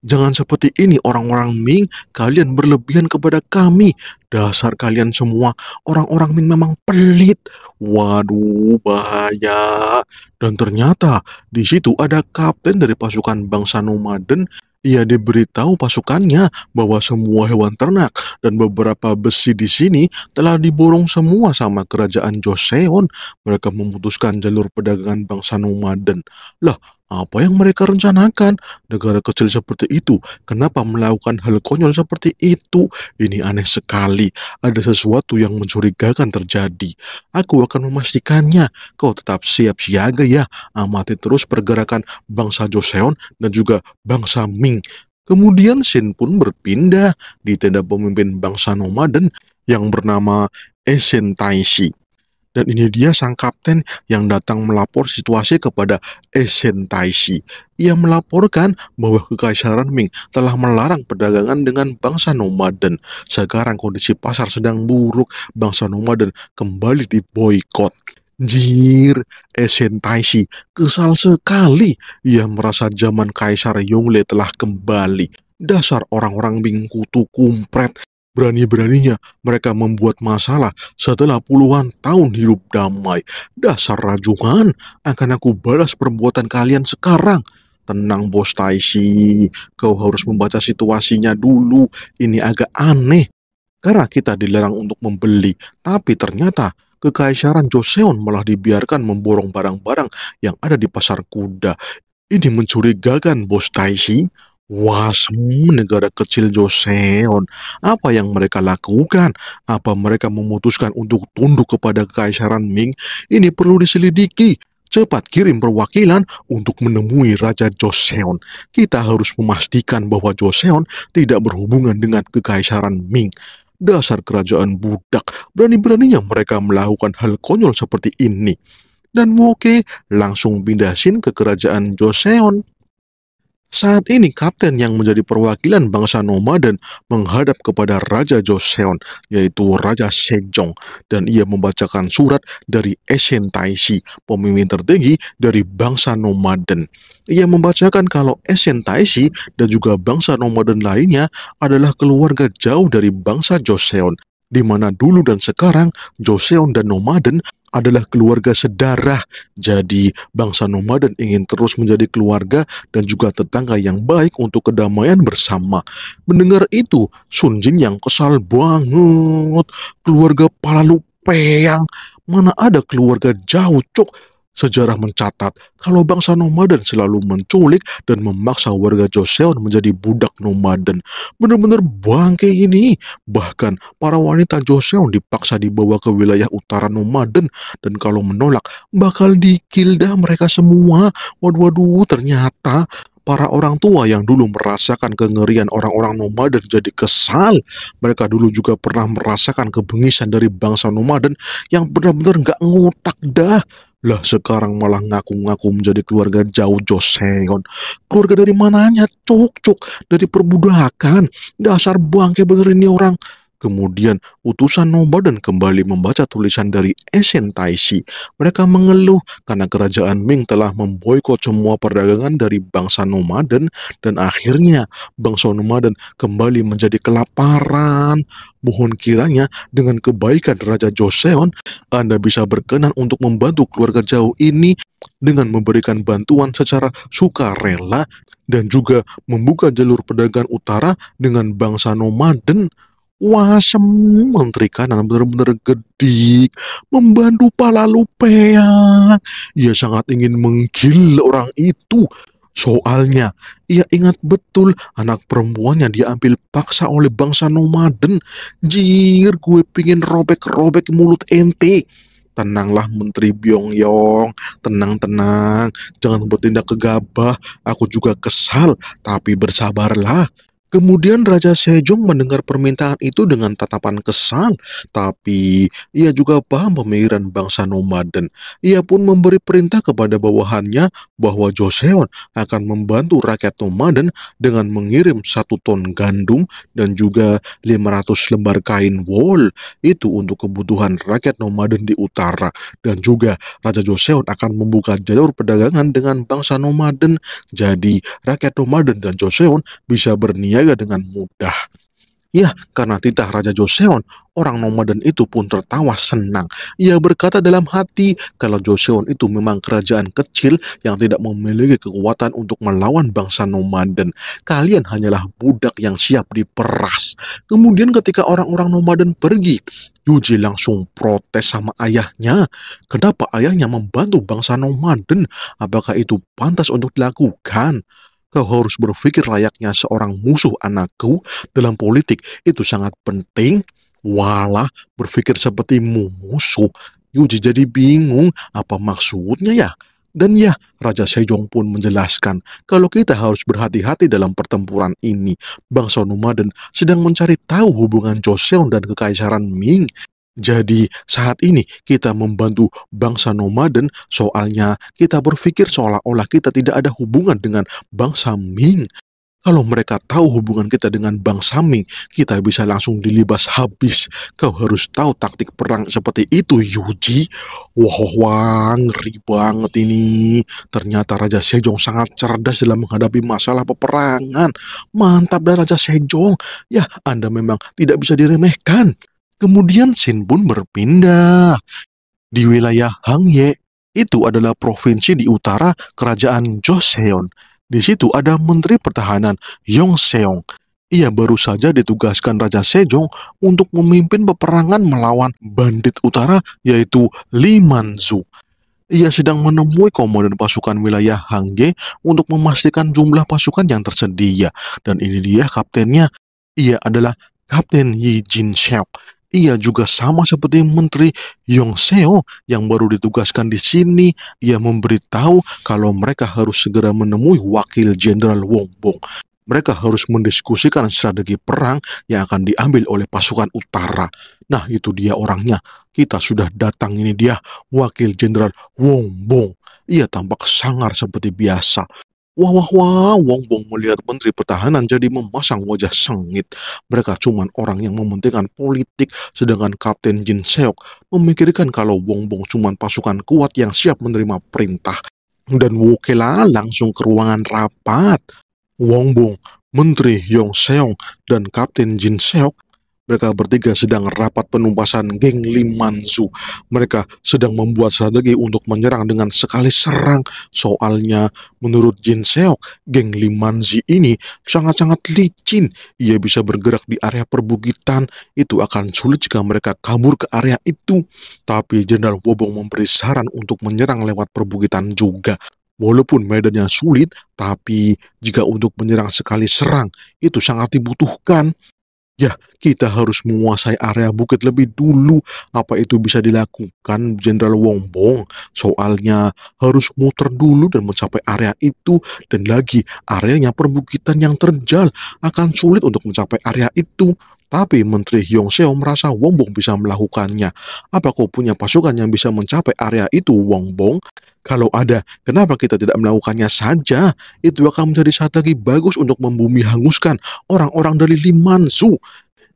Jangan seperti ini orang-orang Ming, kalian berlebihan kepada kami. Dasar kalian semua, orang-orang Ming memang pelit. Waduh, bahaya. Dan ternyata di situ ada kapten dari pasukan bangsa nomaden ia diberitahu pasukannya bahwa semua hewan ternak dan beberapa besi di sini telah diborong semua sama kerajaan Joseon. Mereka memutuskan jalur perdagangan bangsa nomaden. Lah, apa yang mereka rencanakan? Negara kecil seperti itu, kenapa melakukan hal konyol seperti itu? Ini aneh sekali. Ada sesuatu yang mencurigakan terjadi. Aku akan memastikannya. Kau tetap siap siaga ya. Amati terus pergerakan bangsa Joseon dan juga bangsa Ming. Kemudian Shin pun berpindah di tenda pemimpin bangsa nomaden yang bernama Esentai Taishi. Dan ini dia sang kapten yang datang melapor situasi kepada Esen Taishi. Ia melaporkan bahwa Kekaisaran Ming telah melarang perdagangan dengan bangsa nomaden. Sekarang kondisi pasar sedang buruk, bangsa nomaden kembali diboykot. Jir, Esen Taishi kesal sekali. Ia merasa zaman Kaisar Yongle telah kembali. Dasar orang-orang Ming kutu kumpret Berani-beraninya mereka membuat masalah setelah puluhan tahun hidup damai. Dasar rajungan, akan aku balas perbuatan kalian sekarang. Tenang bos Taishi. kau harus membaca situasinya dulu. Ini agak aneh. Karena kita dilarang untuk membeli, tapi ternyata kekaisaran Joseon malah dibiarkan memborong barang-barang yang ada di pasar kuda. Ini mencurigakan bos Taishi. Wasm, negara kecil Joseon, apa yang mereka lakukan? Apa mereka memutuskan untuk tunduk kepada kekaisaran Ming? Ini perlu diselidiki. Cepat kirim perwakilan untuk menemui Raja Joseon. Kita harus memastikan bahwa Joseon tidak berhubungan dengan kekaisaran Ming. Dasar kerajaan budak, berani-beraninya mereka melakukan hal konyol seperti ini. Dan Woke langsung pindah sin ke kerajaan Joseon. Saat ini kapten yang menjadi perwakilan bangsa nomaden menghadap kepada Raja Joseon, yaitu Raja Sejong, dan ia membacakan surat dari Esen Taishi, pemimpin tertinggi dari bangsa nomaden. Ia membacakan kalau Esen Taishi dan juga bangsa nomaden lainnya adalah keluarga jauh dari bangsa Joseon, di mana dulu dan sekarang Joseon dan Nomaden adalah keluarga sedarah. Jadi bangsa nomaden ingin terus menjadi keluarga dan juga tetangga yang baik untuk kedamaian bersama. Mendengar itu, Sunjin yang kesal banget. Keluarga Palalu Peyang, mana ada keluarga jauh cok Sejarah mencatat kalau bangsa nomaden selalu menculik dan memaksa warga Joseon menjadi budak nomaden. Benar-benar bangke ini. Bahkan para wanita Joseon dipaksa dibawa ke wilayah utara nomaden dan kalau menolak bakal dikilda mereka semua. Waduh waduh ternyata para orang tua yang dulu merasakan kengerian orang-orang nomaden jadi kesal. Mereka dulu juga pernah merasakan kebengisan dari bangsa nomaden yang benar-benar gak ngutak dah. Lah sekarang malah ngaku-ngaku menjadi keluarga jauh Joseon. Keluarga dari mananya? Cuk, cuk. Dari perbudakan. Dasar bangke bener ini orang. Kemudian utusan Nobaden kembali membaca tulisan dari Esen Taishi. Mereka mengeluh karena kerajaan Ming telah memboikot semua perdagangan dari bangsa Nomaden dan akhirnya bangsa Nomaden kembali menjadi kelaparan. Mohon kiranya dengan kebaikan Raja Joseon, Anda bisa berkenan untuk membantu keluarga jauh ini dengan memberikan bantuan secara sukarela dan juga membuka jalur perdagangan utara dengan bangsa nomaden Wah, wasem menteri kanan benar-benar gedik membantu pala lupea ia sangat ingin menggil orang itu Soalnya, ia ingat betul anak perempuannya diambil paksa oleh bangsa nomaden. Jir, gue pingin robek-robek mulut ente. Tenanglah Menteri Byongyong, tenang-tenang, jangan bertindak gegabah, aku juga kesal, tapi bersabarlah. Kemudian Raja Sejong mendengar permintaan itu dengan tatapan kesal, tapi ia juga paham pemikiran bangsa nomaden. Ia pun memberi perintah kepada bawahannya bahwa Joseon akan membantu rakyat nomaden dengan mengirim satu ton gandum dan juga 500 lembar kain wol itu untuk kebutuhan rakyat nomaden di utara. Dan juga Raja Joseon akan membuka jalur perdagangan dengan bangsa nomaden. Jadi rakyat nomaden dan Joseon bisa berniat terjaga dengan mudah. Ya, karena titah Raja Joseon, orang nomaden itu pun tertawa senang. Ia berkata dalam hati kalau Joseon itu memang kerajaan kecil yang tidak memiliki kekuatan untuk melawan bangsa nomaden. Kalian hanyalah budak yang siap diperas. Kemudian ketika orang-orang nomaden pergi, Yuji langsung protes sama ayahnya. Kenapa ayahnya membantu bangsa nomaden? Apakah itu pantas untuk dilakukan? Kau harus berpikir layaknya seorang musuh anakku dalam politik. Itu sangat penting. Walah, berpikir seperti musuh. Yuji jadi bingung apa maksudnya ya. Dan ya, Raja Sejong pun menjelaskan kalau kita harus berhati-hati dalam pertempuran ini. Bangsa Numaden sedang mencari tahu hubungan Joseon dan Kekaisaran Ming jadi saat ini kita membantu bangsa nomaden, soalnya kita berpikir seolah-olah kita tidak ada hubungan dengan bangsa Ming. Kalau mereka tahu hubungan kita dengan bangsa Ming, kita bisa langsung dilibas habis. Kau harus tahu taktik perang seperti itu, Yuji. Wah, wah, ngeri banget ini. Ternyata Raja Sejong sangat cerdas dalam menghadapi masalah peperangan. Mantap dan Raja Sejong. Ya, Anda memang tidak bisa diremehkan. Kemudian Sin pun berpindah di wilayah Hangye. Itu adalah provinsi di utara kerajaan Joseon. Di situ ada menteri pertahanan Yong Seong. Ia baru saja ditugaskan Raja Sejong untuk memimpin peperangan melawan bandit utara yaitu Li Manzu. Ia sedang menemui komandan pasukan wilayah Hangye untuk memastikan jumlah pasukan yang tersedia. Dan ini dia kaptennya. Ia adalah Kapten Yi Jin Seok ia juga sama seperti Menteri Yong Seo yang baru ditugaskan di sini. Ia memberitahu kalau mereka harus segera menemui Wakil Jenderal Wong Bong. Mereka harus mendiskusikan strategi perang yang akan diambil oleh pasukan utara. Nah, itu dia orangnya. Kita sudah datang ini dia, Wakil Jenderal Wong Bong. Ia tampak sangar seperti biasa. Wah wah wah, Wong Bong melihat Menteri Pertahanan jadi memasang wajah sengit. Mereka cuman orang yang mementingkan politik, sedangkan Kapten Jin Seok memikirkan kalau Wong Bong cuman pasukan kuat yang siap menerima perintah. Dan Wukela langsung ke ruangan rapat. Wong Bong, Menteri Yong Seong, dan Kapten Jin Seok mereka bertiga sedang rapat penumpasan geng Limanzu. Mereka sedang membuat strategi untuk menyerang dengan sekali serang. Soalnya, menurut Jin Seok, geng Limanzu ini sangat-sangat licin. Ia bisa bergerak di area perbukitan. Itu akan sulit jika mereka kabur ke area itu. Tapi Jenderal Wobong memberi saran untuk menyerang lewat perbukitan juga. Walaupun medannya sulit, tapi jika untuk menyerang sekali serang, itu sangat dibutuhkan. Ya, kita harus menguasai area bukit lebih dulu. Apa itu bisa dilakukan, Jenderal Wong Bong? Soalnya harus muter dulu dan mencapai area itu. Dan lagi, areanya perbukitan yang terjal akan sulit untuk mencapai area itu. Tapi Menteri Hyong Seo merasa Wong Bong bisa melakukannya. Apa kau punya pasukan yang bisa mencapai area itu, Wong Bong? Kalau ada, kenapa kita tidak melakukannya saja? Itu akan menjadi strategi bagus untuk membumi hanguskan orang-orang dari Limansu.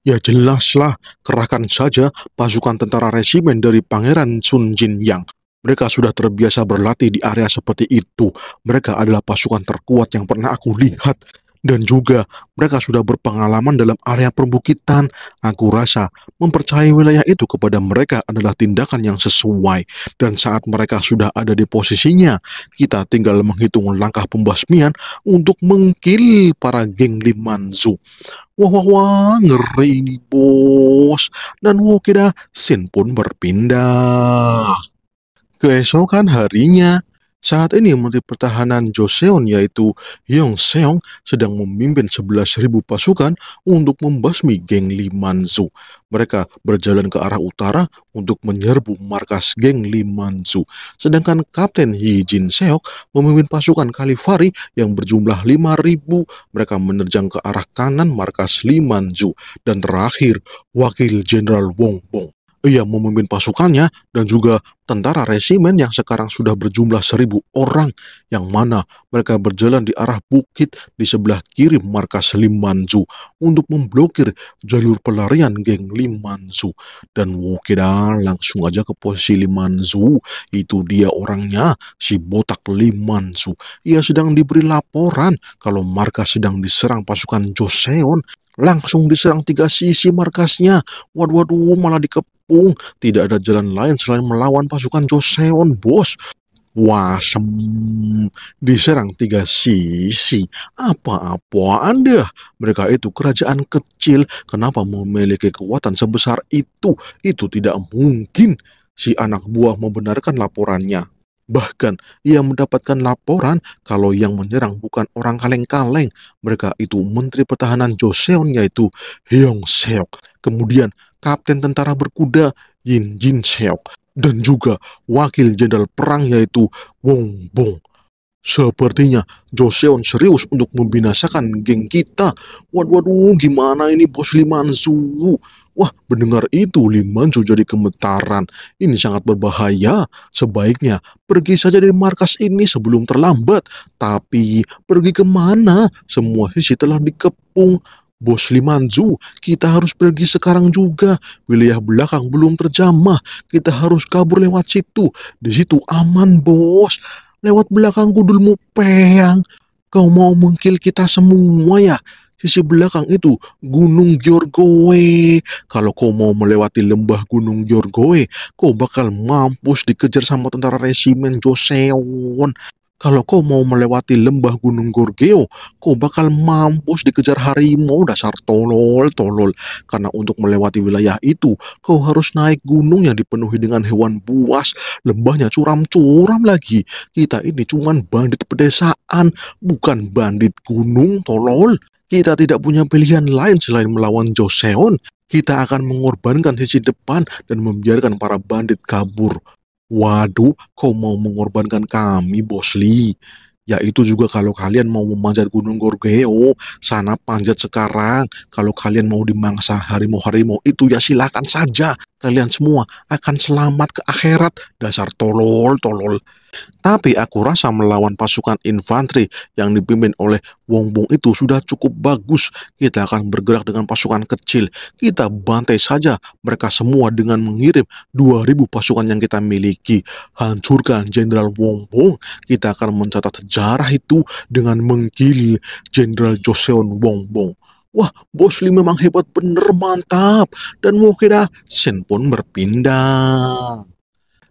Ya jelaslah, kerahkan saja pasukan tentara resimen dari Pangeran Sun Jin Yang. Mereka sudah terbiasa berlatih di area seperti itu. Mereka adalah pasukan terkuat yang pernah aku lihat dan juga mereka sudah berpengalaman dalam area perbukitan. Aku rasa mempercayai wilayah itu kepada mereka adalah tindakan yang sesuai dan saat mereka sudah ada di posisinya, kita tinggal menghitung langkah pembasmian untuk mengkil para geng Limanzu. Wah wah wah ngeri ini bos Dan Wokeda Sin pun berpindah Keesokan harinya saat ini Menteri Pertahanan Joseon yaitu Yong Seong sedang memimpin 11.000 pasukan untuk membasmi geng Limanzu. Mereka berjalan ke arah utara untuk menyerbu markas geng Limanzu. Sedangkan Kapten Yi Jin Seok memimpin pasukan Kalifari yang berjumlah 5.000. Mereka menerjang ke arah kanan markas Limanzu. Dan terakhir, Wakil Jenderal Wong Bong ia memimpin pasukannya dan juga tentara resimen yang sekarang sudah berjumlah seribu orang yang mana mereka berjalan di arah bukit di sebelah kiri markas Limanzu untuk memblokir jalur pelarian geng Limanzu dan Wukeda langsung aja ke posisi Limanzu itu dia orangnya si botak Limanzu ia sedang diberi laporan kalau markas sedang diserang pasukan Joseon Langsung diserang tiga sisi markasnya. Waduh, waduh, malah dikepung. Tidak ada jalan lain selain melawan pasukan Joseon, bos. Wah, Wasem diserang tiga sisi. Apa-apa Anda? Mereka itu kerajaan kecil. Kenapa memiliki kekuatan sebesar itu? Itu tidak mungkin. Si anak buah membenarkan laporannya. Bahkan ia mendapatkan laporan kalau yang menyerang bukan orang kaleng-kaleng. Mereka itu Menteri Pertahanan Joseon yaitu Hyung Seok. Kemudian Kapten Tentara Berkuda Yin Jin Seok. Dan juga Wakil Jenderal Perang yaitu Wong Bong. Sepertinya Joseon serius untuk membinasakan geng kita. Waduh, waduh, gimana ini bos Limansu Wah, mendengar itu Limanzu jadi gemetaran. Ini sangat berbahaya. Sebaiknya pergi saja dari markas ini sebelum terlambat. Tapi pergi kemana? Semua sisi telah dikepung. Bos Limanzu, kita harus pergi sekarang juga. Wilayah belakang belum terjamah. Kita harus kabur lewat situ. Di situ aman, bos. Lewat belakang gudulmu, peyang. Kau mau mengkil kita semua ya? sisi belakang itu Gunung Jorgoe. Kalau kau mau melewati lembah Gunung Jorgoe, kau bakal mampus dikejar sama tentara resimen Joseon. Kalau kau mau melewati lembah Gunung Gorgeo, kau bakal mampus dikejar harimau dasar tolol, tolol. Karena untuk melewati wilayah itu, kau harus naik gunung yang dipenuhi dengan hewan buas. Lembahnya curam-curam lagi. Kita ini cuma bandit pedesaan, bukan bandit gunung, tolol. Kita tidak punya pilihan lain selain melawan Joseon. Kita akan mengorbankan sisi depan dan membiarkan para bandit kabur. Waduh, kau mau mengorbankan kami, Bos Ya itu juga kalau kalian mau memanjat gunung Gorgeo, sana panjat sekarang. Kalau kalian mau dimangsa harimau-harimau itu ya silakan saja. Kalian semua akan selamat ke akhirat, dasar tolol-tolol. Tapi aku rasa melawan pasukan infanteri yang dipimpin oleh Wong Bong itu sudah cukup bagus. Kita akan bergerak dengan pasukan kecil. Kita bantai saja mereka semua dengan mengirim 2000 pasukan yang kita miliki. Hancurkan Jenderal Wong Bong. Kita akan mencatat sejarah itu dengan menggil Jenderal Joseon Wong Bong. Wah, Bos Lee memang hebat bener, mantap. Dan Mokeda, Sen pun berpindah.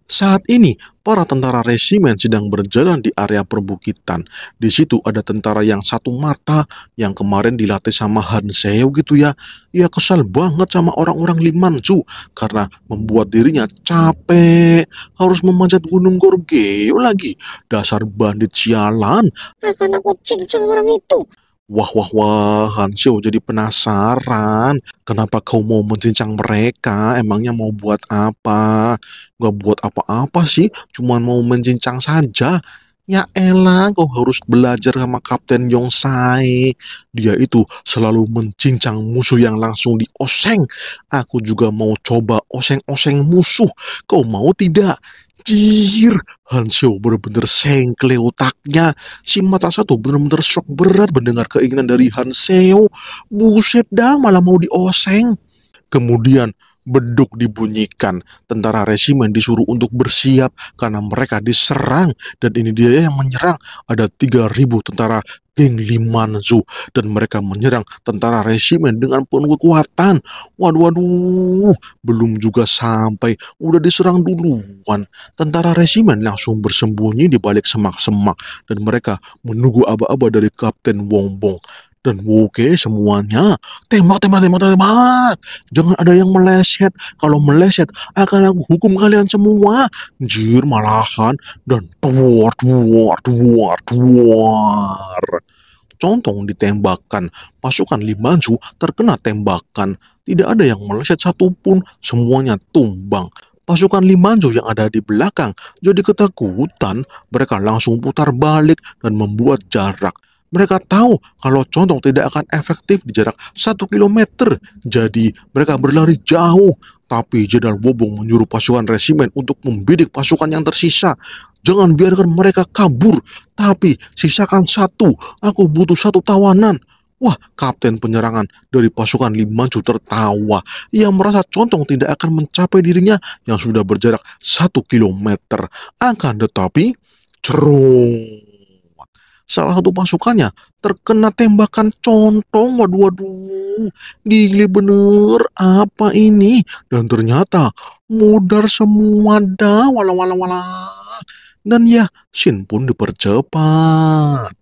Saat ini, para tentara resimen sedang berjalan di area perbukitan. Di situ ada tentara yang satu mata, yang kemarin dilatih sama Han Seo gitu ya. ya kesal banget sama orang-orang Limanju karena membuat dirinya capek. Harus memanjat gunung Gorgeo lagi. Dasar bandit sialan. Makan aku cincang orang itu. Wah, wah, wah, Hansio jadi penasaran. Kenapa kau mau mencincang mereka? Emangnya mau buat apa? Gak buat apa-apa sih, cuman mau mencincang saja. Ya elah, kau harus belajar sama Kapten Yongsai. Dia itu selalu mencincang musuh yang langsung dioseng. Aku juga mau coba oseng-oseng musuh. Kau mau tidak? Jir, Hansio benar-benar sengkle otaknya. Si mata satu benar-benar shock berat mendengar keinginan dari Hanseo. Buset dah, malah mau dioseng. Kemudian beduk dibunyikan, tentara resimen disuruh untuk bersiap karena mereka diserang dan ini dia yang menyerang. Ada 3000 tentara geng Limanzu dan mereka menyerang tentara resimen dengan penuh kekuatan. Waduh waduh, belum juga sampai udah diserang duluan. Tentara resimen langsung bersembunyi di balik semak-semak dan mereka menunggu aba-aba dari Kapten Bong dan oke semuanya tembak tembak tembak tembak jangan ada yang meleset kalau meleset akan aku hukum kalian semua jir malahan dan tuar tuar tuar tuar Contong ditembakkan, pasukan Limanju terkena tembakan. Tidak ada yang meleset satupun, semuanya tumbang pasukan Limanju yang ada di belakang jadi ketakutan. Mereka langsung putar balik dan membuat jarak. Mereka tahu kalau contong tidak akan efektif di jarak 1 km. Jadi mereka berlari jauh. Tapi Jenderal Bobong menyuruh pasukan resimen untuk membidik pasukan yang tersisa. Jangan biarkan mereka kabur. Tapi sisakan satu. Aku butuh satu tawanan. Wah, kapten penyerangan dari pasukan Limanju tertawa. Ia merasa contong tidak akan mencapai dirinya yang sudah berjarak satu kilometer. Akan tetapi, cerung salah satu pasukannya terkena tembakan contong. Waduh, waduh, gile bener apa ini? Dan ternyata mudar semua dah, wala wala wala. Dan ya, Shin pun dipercepat.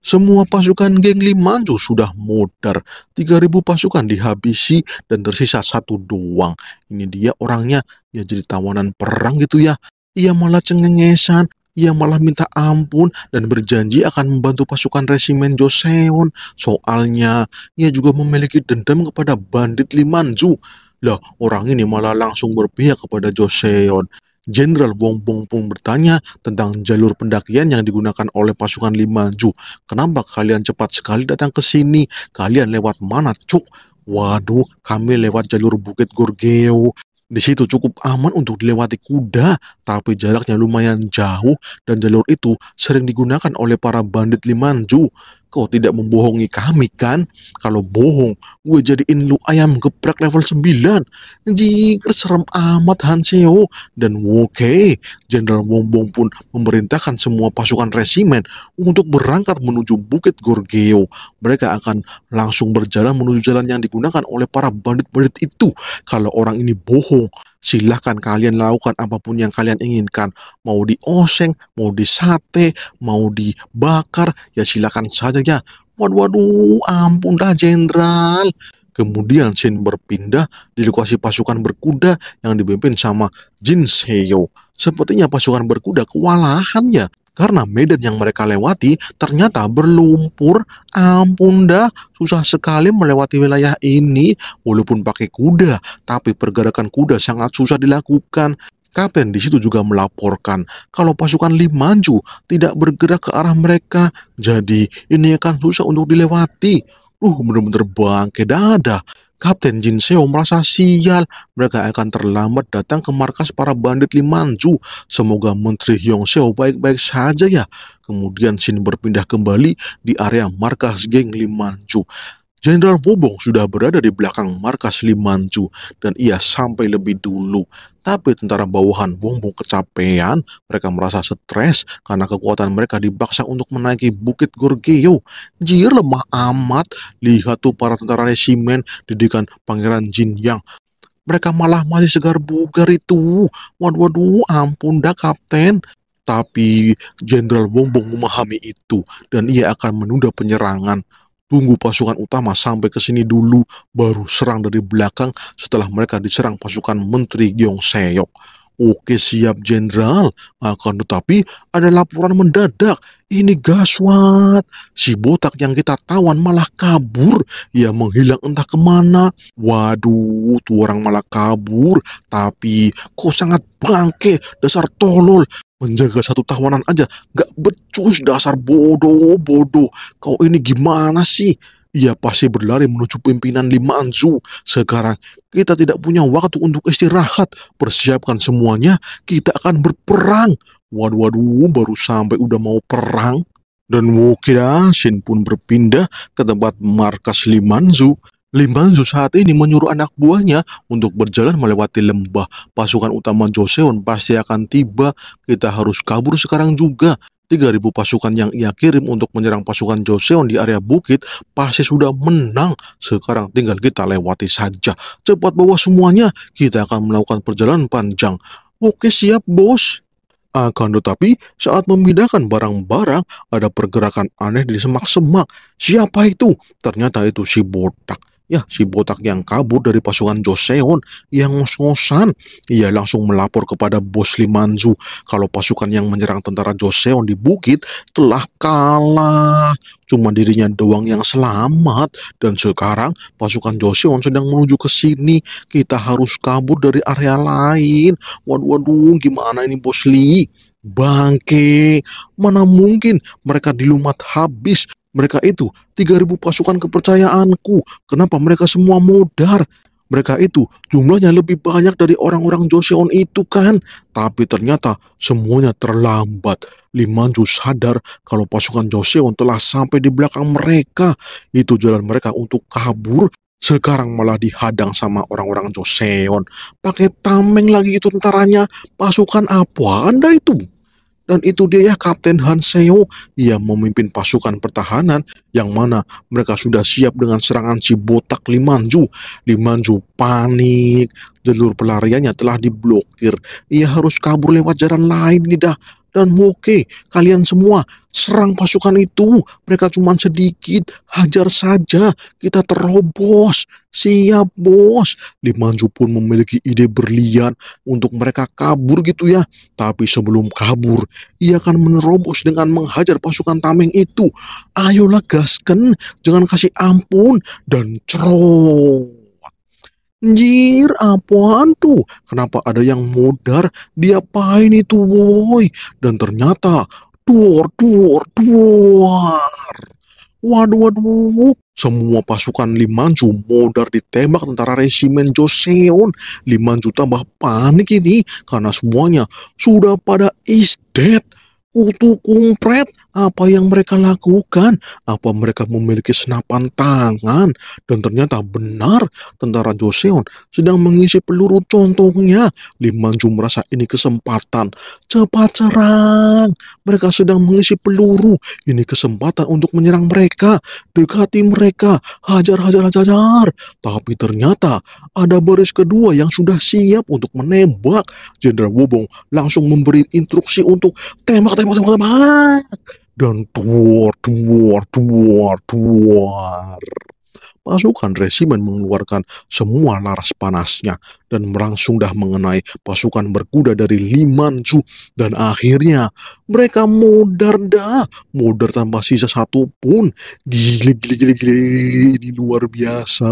Semua pasukan geng Limanjo sudah mudar. 3000 pasukan dihabisi dan tersisa satu doang. Ini dia orangnya, ya jadi tawanan perang gitu ya. Ia malah cengengesan ia malah minta ampun dan berjanji akan membantu pasukan resimen Joseon. Soalnya, ia juga memiliki dendam kepada bandit Limanju. Lah, orang ini malah langsung berpihak kepada Joseon. Jenderal Wong Pung Pung bertanya tentang jalur pendakian yang digunakan oleh pasukan Limanju. Kenapa kalian cepat sekali datang ke sini? Kalian lewat mana, Cuk? Waduh, kami lewat jalur Bukit Gorgeo. Di situ cukup aman untuk dilewati kuda, tapi jaraknya lumayan jauh dan jalur itu sering digunakan oleh para bandit Limanju. Kau tidak membohongi kami kan? Kalau bohong, gue jadiin lu ayam geprek level 9. Jiker serem amat Hanseo. Dan Oke Jenderal Wombong pun memerintahkan semua pasukan resimen untuk berangkat menuju Bukit Gorgeo. Mereka akan langsung berjalan menuju jalan yang digunakan oleh para bandit-bandit itu. Kalau orang ini bohong, silahkan kalian lakukan apapun yang kalian inginkan. Mau dioseng, mau disate, mau dibakar, ya silahkan saja ya. Waduh, waduh, ampun dah jenderal. Kemudian Shin berpindah di lokasi pasukan berkuda yang dipimpin sama Jin Seo Sepertinya pasukan berkuda kewalahan karena medan yang mereka lewati ternyata berlumpur. Ampun dah, susah sekali melewati wilayah ini walaupun pakai kuda, tapi pergerakan kuda sangat susah dilakukan. Kapten di situ juga melaporkan kalau pasukan Limanju tidak bergerak ke arah mereka, jadi ini akan susah untuk dilewati. Uh, bener-bener bangke dadah. Kapten Jin Seo merasa sial mereka akan terlambat datang ke markas para bandit Limanju. Semoga Menteri Hyong Seo baik-baik saja ya. Kemudian Shin berpindah kembali di area markas geng Limanju. Jenderal Wubong sudah berada di belakang markas Limanju dan ia sampai lebih dulu. Tapi tentara bawahan Wubong kecapean, mereka merasa stres karena kekuatan mereka dibaksa untuk menaiki Bukit Gorgeo. Jir lemah amat, lihat tuh para tentara resimen didikan Pangeran Jin Yang. Mereka malah masih segar bugar itu. Waduh, waduh, ampun dah kapten tapi Jenderal Wubong memahami itu dan ia akan menunda penyerangan. Tunggu pasukan utama sampai ke sini dulu, baru serang dari belakang setelah mereka diserang pasukan Menteri Gyeong Seok. Oke siap jenderal, akan tetapi ada laporan mendadak. Ini gaswat, si botak yang kita tawan malah kabur, ya menghilang entah kemana. Waduh, tuh orang malah kabur, tapi kok sangat bangke, dasar tolol. Menjaga satu tahunan aja. Gak becus dasar bodoh-bodoh. Kau ini gimana sih? Ia pasti berlari menuju pimpinan lima Anzu. Sekarang kita tidak punya waktu untuk istirahat. Persiapkan semuanya, kita akan berperang. Waduh, waduh, baru sampai udah mau perang. Dan Wukida Shin pun berpindah ke tempat markas Limanzu. Limbanzo saat ini menyuruh anak buahnya untuk berjalan melewati lembah. Pasukan utama Joseon pasti akan tiba. Kita harus kabur sekarang juga. 3000 pasukan yang ia kirim untuk menyerang pasukan Joseon di area bukit pasti sudah menang. Sekarang tinggal kita lewati saja. Cepat bawa semuanya. Kita akan melakukan perjalanan panjang. Oke siap bos. Akan tetapi, saat memindahkan barang-barang, ada pergerakan aneh di semak-semak. Siapa itu? Ternyata itu si botak. Ya, si botak yang kabur dari pasukan Joseon yang ngos-ngosan. Ia langsung melapor kepada bos Limanzu kalau pasukan yang menyerang tentara Joseon di bukit telah kalah. Cuma dirinya doang yang selamat dan sekarang pasukan Joseon sedang menuju ke sini. Kita harus kabur dari area lain. Waduh, waduh, gimana ini bos Li? Bangke, mana mungkin mereka dilumat habis mereka itu 3000 pasukan kepercayaanku. Kenapa mereka semua modar? Mereka itu jumlahnya lebih banyak dari orang-orang Joseon itu kan. Tapi ternyata semuanya terlambat. Limanju sadar kalau pasukan Joseon telah sampai di belakang mereka. Itu jalan mereka untuk kabur. Sekarang malah dihadang sama orang-orang Joseon. Pakai tameng lagi itu tentaranya. Pasukan apa anda itu? Dan itu dia ya Kapten Han Seo. yang memimpin pasukan pertahanan yang mana mereka sudah siap dengan serangan si botak Limanju. Limanju panik. Jalur pelariannya telah diblokir. Ia harus kabur lewat jalan lain nih dah dan oke kalian semua serang pasukan itu. Mereka cuma sedikit, hajar saja. Kita terobos. Siap, bos. Dimanju pun memiliki ide berlian untuk mereka kabur gitu ya. Tapi sebelum kabur, ia akan menerobos dengan menghajar pasukan tameng itu. Ayolah gasken, jangan kasih ampun dan cerong. Njir, apaan tuh? Kenapa ada yang modar? Diapain itu, boy? Dan ternyata, duar, duar, duar. Waduh, waduh. Semua pasukan Limanju modar ditembak tentara resimen Joseon. Limanju tambah panik ini karena semuanya sudah pada is dead. Kutu kumpret apa yang mereka lakukan, apa mereka memiliki senapan tangan, dan ternyata benar tentara Joseon sedang mengisi peluru contohnya. Limanju merasa ini kesempatan. Cepat serang! Mereka sedang mengisi peluru. Ini kesempatan untuk menyerang mereka. Dekati mereka. Hajar, hajar, hajar, hajar. Tapi ternyata ada baris kedua yang sudah siap untuk menembak. Jenderal Wobong langsung memberi instruksi untuk tembak, tembak, tembak, tembak dan tuar, tuar, tuar, tuar pasukan resimen mengeluarkan semua laras panasnya dan merangsung dah mengenai pasukan berkuda dari Limanju dan akhirnya mereka modar dah modar tanpa sisa satu pun gile gile gile gile ini luar biasa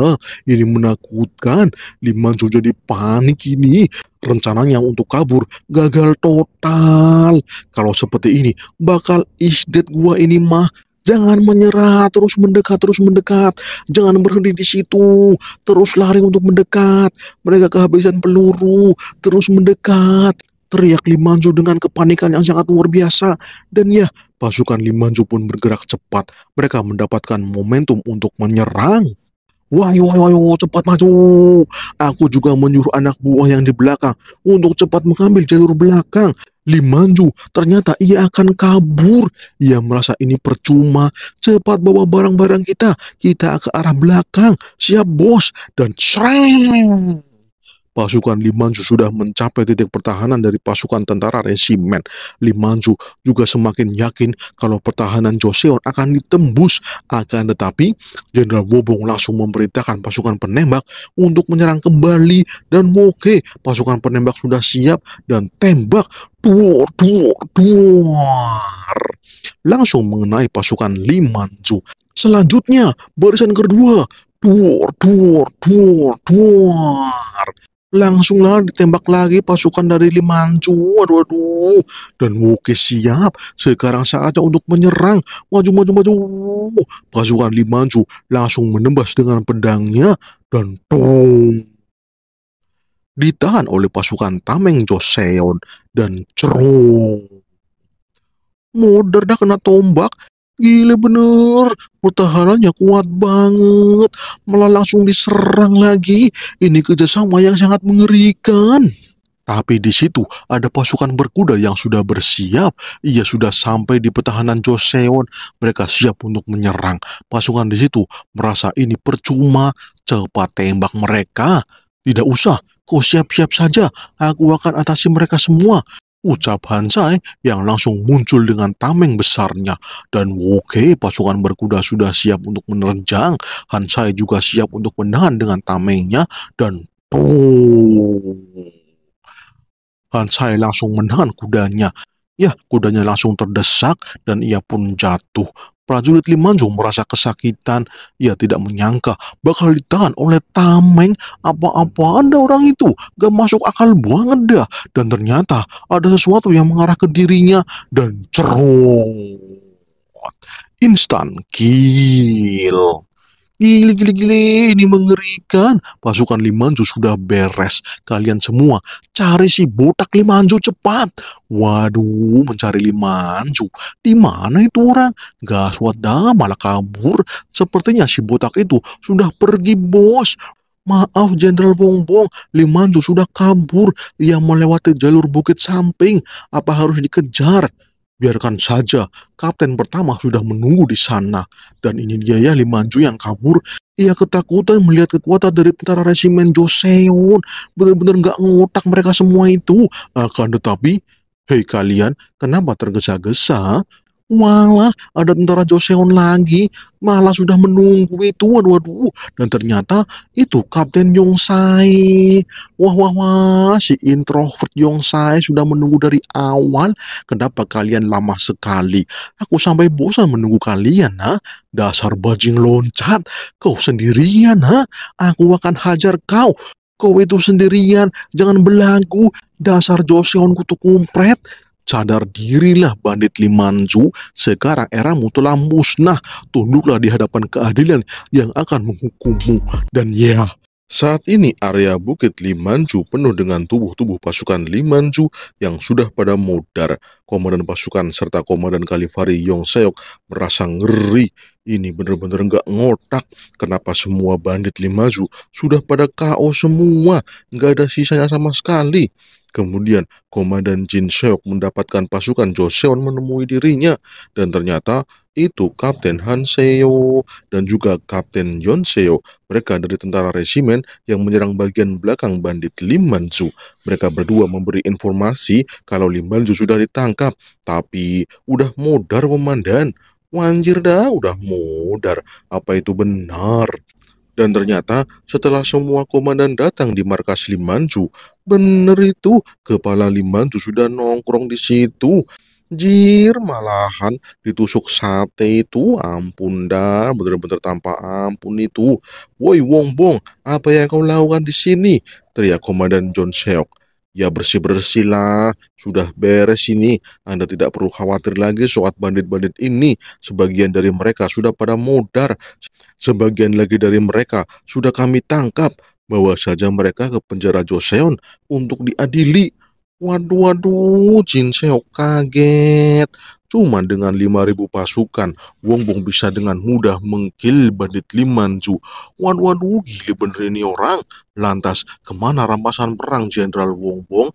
ini menakutkan Limanju jadi panik ini rencananya untuk kabur gagal total kalau seperti ini bakal isdet gua ini mah Jangan menyerah, terus mendekat, terus mendekat. Jangan berhenti di situ, terus lari untuk mendekat. Mereka kehabisan peluru, terus mendekat. Teriak Limanju dengan kepanikan yang sangat luar biasa. Dan ya, pasukan Limanju pun bergerak cepat. Mereka mendapatkan momentum untuk menyerang. Wahyu, wahyu, wahyu, cepat maju. Aku juga menyuruh anak buah yang di belakang untuk cepat mengambil jalur belakang Limanju, ternyata ia akan kabur. Ia merasa ini percuma. Cepat bawa barang-barang kita. Kita ke arah belakang. Siap bos. Dan sering. Pasukan Limanju sudah mencapai titik pertahanan dari pasukan tentara resimen. Limanju juga semakin yakin kalau pertahanan Joseon akan ditembus. Akan tetapi, Jenderal Wobong langsung memerintahkan pasukan penembak untuk menyerang kembali. Dan oke, pasukan penembak sudah siap dan tembak. Duar, duar, duar. Langsung mengenai pasukan Limanju. Selanjutnya, barisan kedua, duar, duar, duar, duar. Langsunglah ditembak lagi pasukan dari Limancu. Aduh, aduh. Dan Woke siap. Sekarang saatnya untuk menyerang. Maju, maju, maju. Pasukan Limancu langsung menembas dengan pedangnya. Dan tong. Ditahan oleh pasukan Tameng Joseon. Dan cerung. Moderna kena tombak, Gila bener, pertahanannya kuat banget, malah langsung diserang lagi. Ini kerjasama yang sangat mengerikan. Tapi di situ ada pasukan berkuda yang sudah bersiap. Ia sudah sampai di pertahanan Joseon. Mereka siap untuk menyerang. Pasukan di situ merasa ini percuma. Cepat tembak mereka. Tidak usah, kau siap-siap saja. Aku akan atasi mereka semua. Ucapan Hansai yang langsung muncul dengan tameng besarnya dan oke pasukan berkuda sudah siap untuk menerjang. Hansai juga siap untuk menahan dengan tamengnya dan boom. Hansai langsung menahan kudanya. Ya, kudanya langsung terdesak dan ia pun jatuh. Prajurit Limanjung merasa kesakitan. Ia tidak menyangka bakal ditahan oleh tameng. Apa-apa anda orang itu? Gak masuk akal banget dah. Dan ternyata ada sesuatu yang mengarah ke dirinya dan cerot. Instan kill. Gili, gili, gili, ini mengerikan. Pasukan Limanju sudah beres. Kalian semua cari si botak Limanju cepat. Waduh, mencari Limanju. Di mana itu orang? Gaswada malah kabur. Sepertinya si botak itu sudah pergi, bos. Maaf Jenderal Wongbong, Limanju sudah kabur. Ia melewati jalur bukit samping. Apa harus dikejar? Biarkan saja, kapten pertama sudah menunggu di sana. Dan ini dia ya Limanju yang kabur. Ia ketakutan melihat kekuatan dari tentara resimen Joseon. Benar-benar gak ngotak mereka semua itu. Akan tetapi, hei kalian, kenapa tergesa-gesa? Walah, ada tentara Joseon lagi. Malah sudah menunggu itu. Waduh, aduh. Dan ternyata itu Kapten Yongsai. Wah, wah, wah. Si introvert Yongsai sudah menunggu dari awal. Kenapa kalian lama sekali? Aku sampai bosan menunggu kalian, ha? Dasar bajing loncat. Kau sendirian, ha? Aku akan hajar kau. Kau itu sendirian, jangan belagu. Dasar Joseon kutu kumpret, Sadar dirilah bandit Limanju, sekarang eramu telah musnah. Tunduklah di hadapan keadilan yang akan menghukummu. Dan ya, yeah. Saat ini area Bukit Limanju penuh dengan tubuh-tubuh pasukan Limanju yang sudah pada modar. Komandan pasukan serta komandan Kalifari Yong Seok merasa ngeri. Ini benar-benar nggak ngotak. Kenapa semua bandit Limanju sudah pada KO semua? Nggak ada sisanya sama sekali. Kemudian, Komandan Jin Seok mendapatkan pasukan Joseon menemui dirinya, dan ternyata itu Kapten Han Seo dan juga Kapten Yon Seo. Mereka dari tentara resimen yang menyerang bagian belakang bandit Lim Manju. Mereka berdua memberi informasi kalau Lim Manju sudah ditangkap, tapi udah modar komandan. Wanjir dah, udah modar. Apa itu benar? Dan ternyata setelah semua komandan datang di markas Limanju, bener itu kepala Limanju sudah nongkrong di situ. Jir malahan ditusuk sate itu ampun dah bener-bener tanpa ampun itu. Woi Wong Bong, apa yang kau lakukan di sini? teriak Komandan John Seok. Ya bersih-bersih lah, sudah beres ini. Anda tidak perlu khawatir lagi soal bandit-bandit ini. Sebagian dari mereka sudah pada modar. Sebagian lagi dari mereka sudah kami tangkap. Bawa saja mereka ke penjara Joseon untuk diadili. Waduh, waduh, Jin Seok kaget. Cuma dengan 5.000 pasukan, Wong Bong bisa dengan mudah mengkil bandit Limanju. Waduh, waduh, gila bener ini orang. Lantas, kemana rampasan perang Jenderal Wong Bong?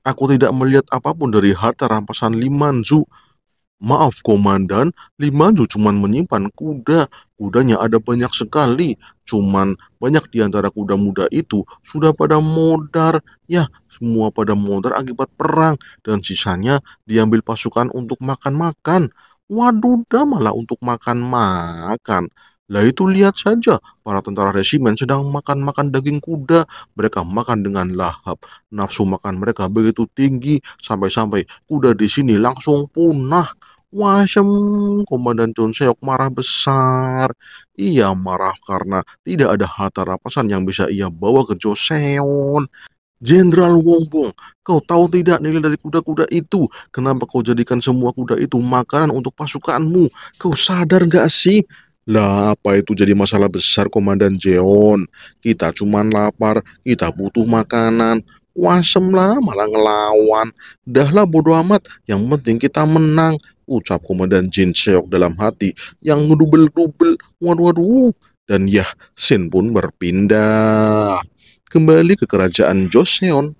Aku tidak melihat apapun dari harta rampasan Limanju. Maaf, Komandan, Limanju cuma menyimpan kuda. Kudanya ada banyak sekali. Cuman banyak di antara kuda muda itu sudah pada modar, ya semua pada modar akibat perang dan sisanya diambil pasukan untuk makan-makan. Waduh, dah malah untuk makan-makan. Lah itu lihat saja, para tentara resimen sedang makan-makan daging kuda. Mereka makan dengan lahap. Nafsu makan mereka begitu tinggi sampai-sampai kuda di sini langsung punah. Wasem, Komandan Seok marah besar. Ia marah karena tidak ada harta rapasan yang bisa ia bawa ke Joseon. Jenderal Bong, kau tahu tidak nilai dari kuda-kuda itu? Kenapa kau jadikan semua kuda itu makanan untuk pasukanmu? Kau sadar gak sih? Lah, apa itu jadi masalah besar Komandan Jeon? Kita cuman lapar, kita butuh makanan wasem lah malah ngelawan dah lah bodoh amat yang penting kita menang ucap komandan Jin Seok dalam hati yang ngedubel-dubel waduh waduh dan Yah Sin pun berpindah kembali ke kerajaan Joseon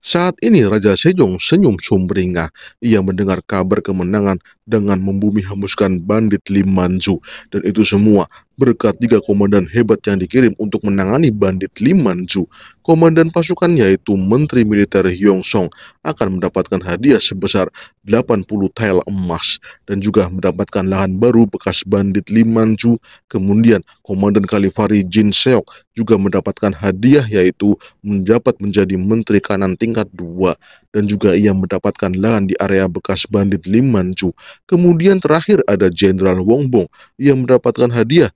saat ini Raja Sejong senyum sumringah. Ia mendengar kabar kemenangan dengan membumi hembuskan bandit Lim Manju. Dan itu semua berkat tiga komandan hebat yang dikirim untuk menangani bandit Lim Manju komandan pasukan yaitu Menteri Militer Hyong Song akan mendapatkan hadiah sebesar 80 tael emas dan juga mendapatkan lahan baru bekas bandit Limanju. Kemudian komandan Kalifari Jin Seok juga mendapatkan hadiah yaitu mendapat menjadi Menteri Kanan tingkat 2 dan juga ia mendapatkan lahan di area bekas bandit Limanju. Kemudian terakhir ada Jenderal Wong Bong yang mendapatkan hadiah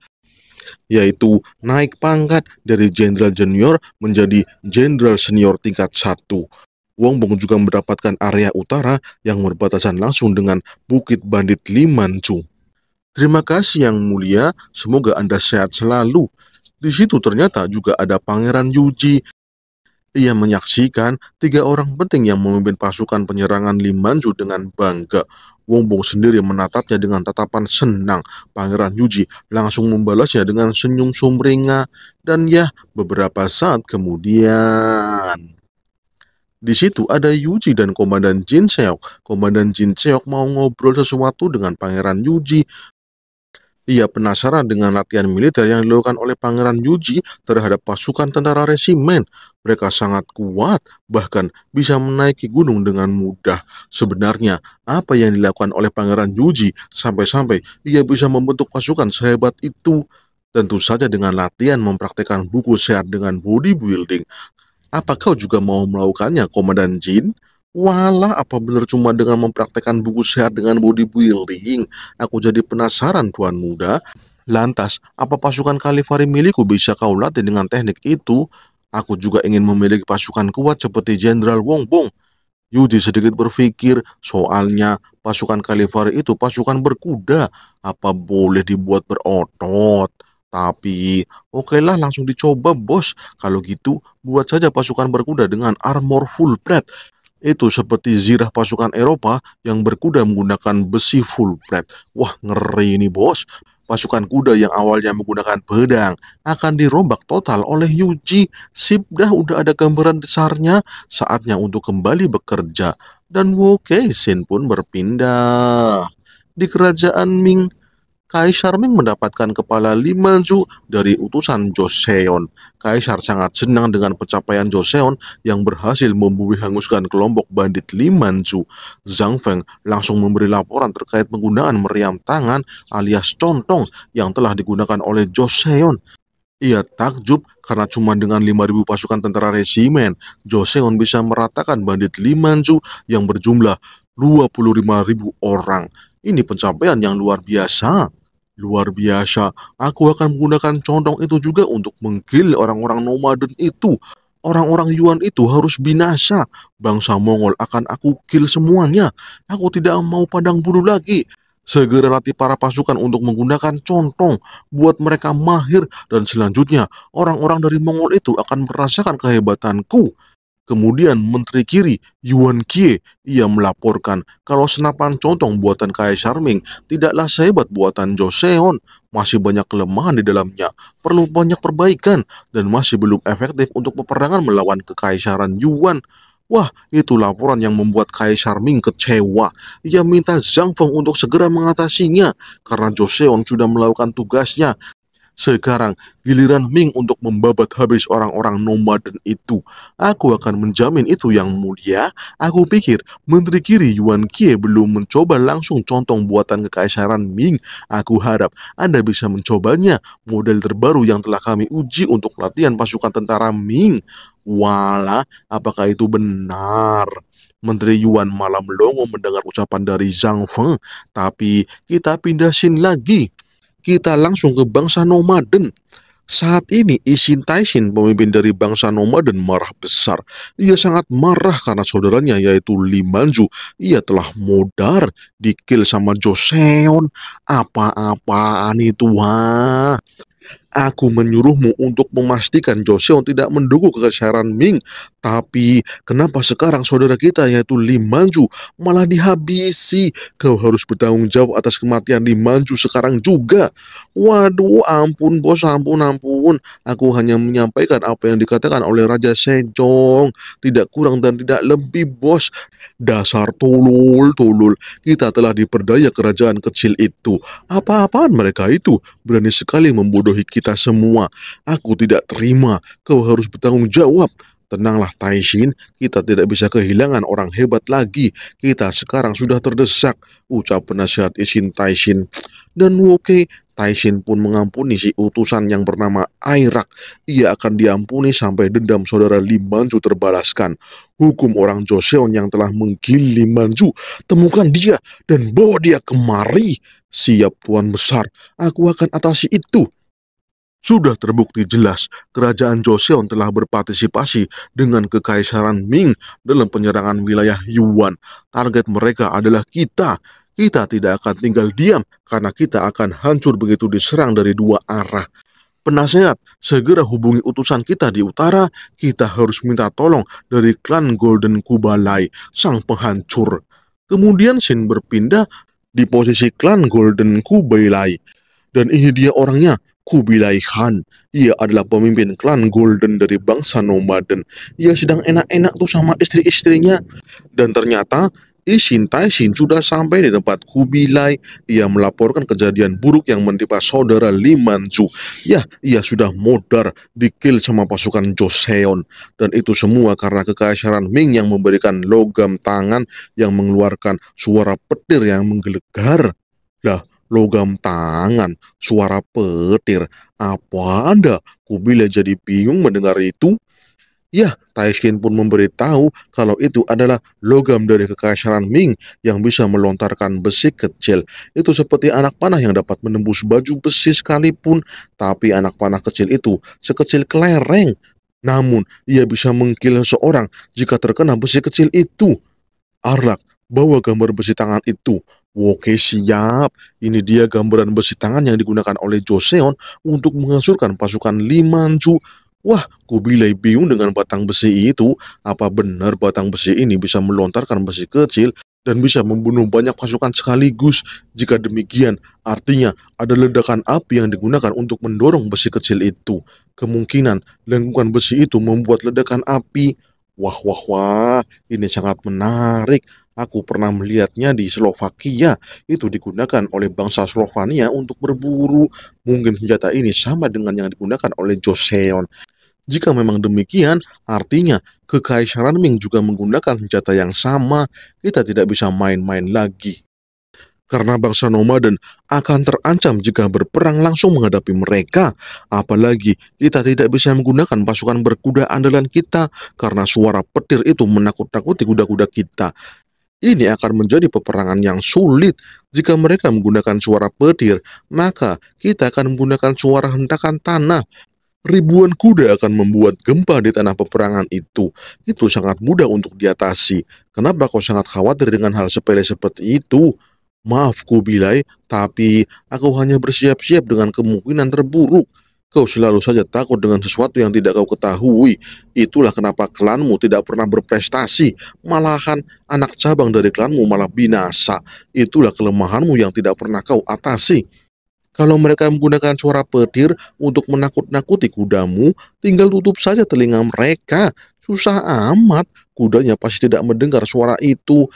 yaitu naik pangkat dari jenderal junior menjadi jenderal senior tingkat 1. Wong Bong juga mendapatkan area utara yang berbatasan langsung dengan Bukit Bandit Limanju. Terima kasih yang mulia, semoga Anda sehat selalu. Di situ ternyata juga ada Pangeran Yuji. Ia menyaksikan tiga orang penting yang memimpin pasukan penyerangan Limanju dengan bangga. Wongbong sendiri menatapnya dengan tatapan senang. Pangeran Yuji langsung membalasnya dengan senyum sumringah dan ya beberapa saat kemudian. Di situ ada Yuji dan Komandan Jin Seok. Komandan Jin Seok mau ngobrol sesuatu dengan Pangeran Yuji, ia penasaran dengan latihan militer yang dilakukan oleh Pangeran Yuji terhadap pasukan tentara resimen. Mereka sangat kuat, bahkan bisa menaiki gunung dengan mudah. Sebenarnya, apa yang dilakukan oleh Pangeran Yuji sampai-sampai ia bisa membentuk pasukan sehebat itu? Tentu saja dengan latihan mempraktikkan buku sehat dengan bodybuilding. Apa kau juga mau melakukannya, Komandan Jin? Walah apa benar cuma dengan mempraktekkan buku sehat dengan bodybuilding? Aku jadi penasaran tuan muda. Lantas, apa pasukan Kalifari milikku bisa kau latih dengan teknik itu? Aku juga ingin memiliki pasukan kuat seperti Jenderal Wong Bong. Yudi sedikit berpikir, soalnya pasukan Kalifari itu pasukan berkuda. Apa boleh dibuat berotot? Tapi, okelah lah, langsung dicoba bos. Kalau gitu, buat saja pasukan berkuda dengan armor full plate itu seperti zirah pasukan Eropa yang berkuda menggunakan besi full plate. Wah, ngeri ini bos. Pasukan kuda yang awalnya menggunakan pedang akan dirombak total oleh Yuji. Sip dah udah ada gambaran besarnya, saatnya untuk kembali bekerja. Dan wu Kei pun berpindah. Di kerajaan Ming, Kaisar Ming mendapatkan kepala Limanju dari utusan Joseon. Kaisar sangat senang dengan pencapaian Joseon yang berhasil membumi hanguskan kelompok bandit Limanju. Zhang Feng langsung memberi laporan terkait penggunaan meriam tangan alias contong yang telah digunakan oleh Joseon. Ia takjub karena cuma dengan 5.000 pasukan tentara resimen, Joseon bisa meratakan bandit Limanju yang berjumlah 25.000 orang. Ini pencapaian yang luar biasa. Luar biasa, aku akan menggunakan condong itu juga untuk menggil orang-orang nomaden itu. Orang-orang Yuan itu harus binasa. Bangsa Mongol akan aku kill semuanya. Aku tidak mau padang bulu lagi. Segera latih para pasukan untuk menggunakan contong, buat mereka mahir dan selanjutnya orang-orang dari Mongol itu akan merasakan kehebatanku. Kemudian Menteri Kiri Yuan Kie ia melaporkan kalau senapan contong buatan Kaisar Ming tidaklah sehebat buatan Joseon, masih banyak kelemahan di dalamnya, perlu banyak perbaikan dan masih belum efektif untuk peperangan melawan kekaisaran Yuan. Wah, itu laporan yang membuat Kaisar Ming kecewa. Ia minta Zhang Feng untuk segera mengatasinya karena Joseon sudah melakukan tugasnya sekarang giliran Ming untuk membabat habis orang-orang nomaden itu. Aku akan menjamin itu yang mulia. Aku pikir Menteri Kiri Yuan Kie belum mencoba langsung contong buatan kekaisaran Ming. Aku harap Anda bisa mencobanya. Model terbaru yang telah kami uji untuk latihan pasukan tentara Ming. Walah, apakah itu benar? Menteri Yuan malah longo mendengar ucapan dari Zhang Feng. Tapi kita pindah sin lagi kita langsung ke bangsa nomaden. Saat ini Isin Taishin, pemimpin dari bangsa nomaden marah besar. Ia sangat marah karena saudaranya yaitu Limanju. Ia telah modar, dikil sama Joseon. Apa-apaan itu, wah. Aku menyuruhmu untuk memastikan Joseon tidak mendukung kekaisaran Ming. Tapi kenapa sekarang saudara kita yaitu Lim Manju malah dihabisi? Kau harus bertanggung jawab atas kematian Lim Manju sekarang juga. Waduh ampun bos ampun ampun. Aku hanya menyampaikan apa yang dikatakan oleh Raja Sejong. Tidak kurang dan tidak lebih bos. Dasar tolol, tolol. Kita telah diperdaya kerajaan kecil itu. Apa-apaan mereka itu? Berani sekali membodohi kita kita semua. Aku tidak terima, kau harus bertanggung jawab. Tenanglah Taishin, kita tidak bisa kehilangan orang hebat lagi. Kita sekarang sudah terdesak, ucap penasihat Isin Taishin. Dan Woke Taishin pun mengampuni si utusan yang bernama Airak. Ia akan diampuni sampai dendam saudara Limanju terbalaskan. Hukum orang Joseon yang telah menggil Limanju, temukan dia dan bawa dia kemari. Siap Tuan Besar, aku akan atasi itu. Sudah terbukti jelas kerajaan Joseon telah berpartisipasi dengan kekaisaran Ming dalam penyerangan wilayah Yuan. Target mereka adalah kita. Kita tidak akan tinggal diam karena kita akan hancur begitu diserang dari dua arah. Penasehat, segera hubungi utusan kita di utara. Kita harus minta tolong dari klan Golden Kubalai, sang penghancur. Kemudian Shin berpindah di posisi klan Golden Kubalai. Dan ini dia orangnya, Kubilai Khan. Ia adalah pemimpin klan Golden dari bangsa nomaden. Ia sedang enak-enak tuh sama istri-istrinya. Dan ternyata Isin Shin sudah sampai di tempat Kubilai. Ia melaporkan kejadian buruk yang menimpa saudara Limanju. Ya, ia sudah modar, dikil sama pasukan Joseon. Dan itu semua karena kekaisaran Ming yang memberikan logam tangan yang mengeluarkan suara petir yang menggelegar. Nah, logam tangan, suara petir. Apa Anda? Kubila jadi bingung mendengar itu. Ya, Taishin pun memberitahu kalau itu adalah logam dari kekaisaran Ming yang bisa melontarkan besi kecil. Itu seperti anak panah yang dapat menembus baju besi sekalipun, tapi anak panah kecil itu sekecil kelereng. Namun, ia bisa mengkil seorang jika terkena besi kecil itu. Arlak, bawa gambar besi tangan itu. Oke siap, ini dia gambaran besi tangan yang digunakan oleh Joseon untuk menghancurkan pasukan Limanju. Wah, kubilai bingung dengan batang besi itu, apa benar batang besi ini bisa melontarkan besi kecil dan bisa membunuh banyak pasukan sekaligus? Jika demikian, artinya ada ledakan api yang digunakan untuk mendorong besi kecil itu. Kemungkinan lengkungan besi itu membuat ledakan api. Wah, wah, wah, ini sangat menarik. Aku pernah melihatnya di Slovakia. Itu digunakan oleh bangsa Slovenia untuk berburu. Mungkin senjata ini sama dengan yang digunakan oleh Joseon. Jika memang demikian, artinya kekaisaran Ming juga menggunakan senjata yang sama. Kita tidak bisa main-main lagi karena bangsa nomaden akan terancam jika berperang langsung menghadapi mereka. Apalagi kita tidak bisa menggunakan pasukan berkuda andalan kita karena suara petir itu menakut-nakuti kuda-kuda kita. Ini akan menjadi peperangan yang sulit. Jika mereka menggunakan suara petir, maka kita akan menggunakan suara hentakan tanah. Ribuan kuda akan membuat gempa di tanah peperangan itu. Itu sangat mudah untuk diatasi. Kenapa kau sangat khawatir dengan hal sepele seperti itu? Maaf Kubilai, tapi aku hanya bersiap-siap dengan kemungkinan terburuk. Kau selalu saja takut dengan sesuatu yang tidak kau ketahui. Itulah kenapa klanmu tidak pernah berprestasi. Malahan anak cabang dari klanmu malah binasa. Itulah kelemahanmu yang tidak pernah kau atasi. Kalau mereka menggunakan suara petir untuk menakut-nakuti kudamu, tinggal tutup saja telinga mereka. Susah amat, kudanya pasti tidak mendengar suara itu.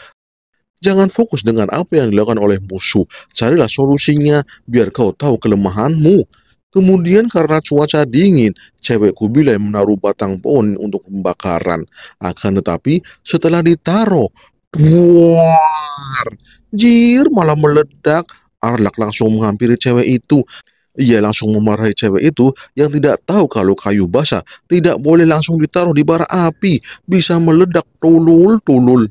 Jangan fokus dengan apa yang dilakukan oleh musuh. Carilah solusinya biar kau tahu kelemahanmu. Kemudian karena cuaca dingin, cewek kubilai menaruh batang pohon untuk pembakaran. Akan tetapi setelah ditaruh, buar, jir malah meledak. Arlak langsung menghampiri cewek itu. Ia langsung memarahi cewek itu yang tidak tahu kalau kayu basah tidak boleh langsung ditaruh di bara api, bisa meledak tulul-tulul.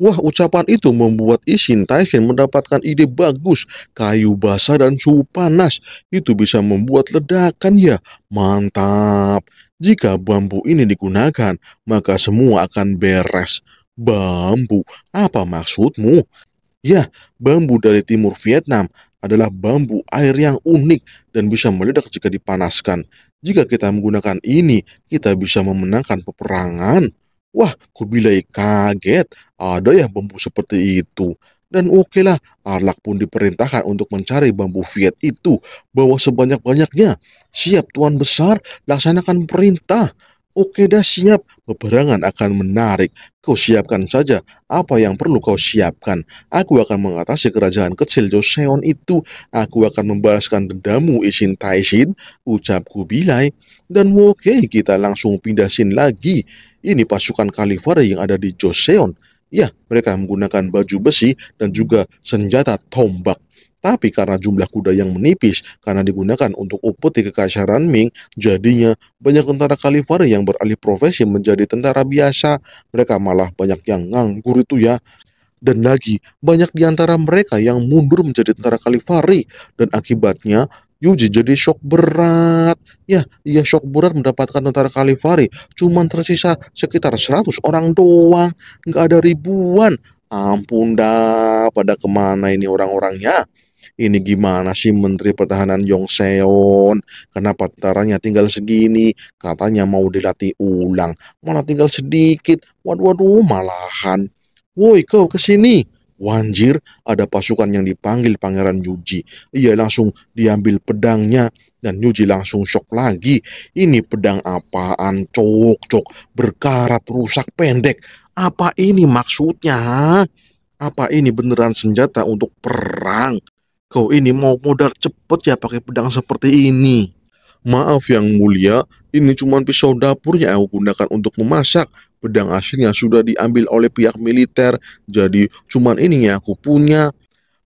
Wah, ucapan itu membuat Isin Taishin mendapatkan ide bagus. Kayu basah dan suhu panas itu bisa membuat ledakan ya. Mantap. Jika bambu ini digunakan, maka semua akan beres. Bambu, apa maksudmu? Ya, bambu dari timur Vietnam adalah bambu air yang unik dan bisa meledak jika dipanaskan. Jika kita menggunakan ini, kita bisa memenangkan peperangan. Wah, kubilai kaget, ada ya bambu seperti itu. Dan okelah, Arlak pun diperintahkan untuk mencari bambu Viet itu, bawa sebanyak-banyaknya. Siap Tuan Besar, laksanakan perintah. Oke dah siap, Peperangan akan menarik. Kau siapkan saja apa yang perlu kau siapkan. Aku akan mengatasi kerajaan kecil Joseon itu. Aku akan membalaskan dendamu Isin Taishin, ucapku Bilai. Dan oke, kita langsung pindahin lagi. Ini pasukan Kalifar yang ada di Joseon. Ya, mereka menggunakan baju besi dan juga senjata tombak. Tapi karena jumlah kuda yang menipis karena digunakan untuk uput di kekaisaran Ming, jadinya banyak tentara Kalifari yang beralih profesi menjadi tentara biasa. Mereka malah banyak yang nganggur itu ya. Dan lagi, banyak di antara mereka yang mundur menjadi tentara Kalifari. Dan akibatnya, Yuji jadi shock berat. Ya, ia shock berat mendapatkan tentara Kalifari. Cuman tersisa sekitar 100 orang doang. Nggak ada ribuan. Ampun dah, pada kemana ini orang-orangnya? Ini gimana sih Menteri Pertahanan Yong Seon? Kenapa taranya tinggal segini? Katanya mau dilatih ulang. Malah tinggal sedikit. Waduh, waduh, malahan. Woi, kau kesini. Wanjir, ada pasukan yang dipanggil Pangeran Yuji. Ia langsung diambil pedangnya dan Yuji langsung shock lagi. Ini pedang apaan? Cok-cok, berkarat rusak pendek. Apa ini maksudnya? Apa ini beneran senjata untuk perang? Kau ini mau modal cepet ya pakai pedang seperti ini. Maaf yang mulia, ini cuma pisau dapur yang aku gunakan untuk memasak. Pedang aslinya sudah diambil oleh pihak militer, jadi cuma ini yang aku punya.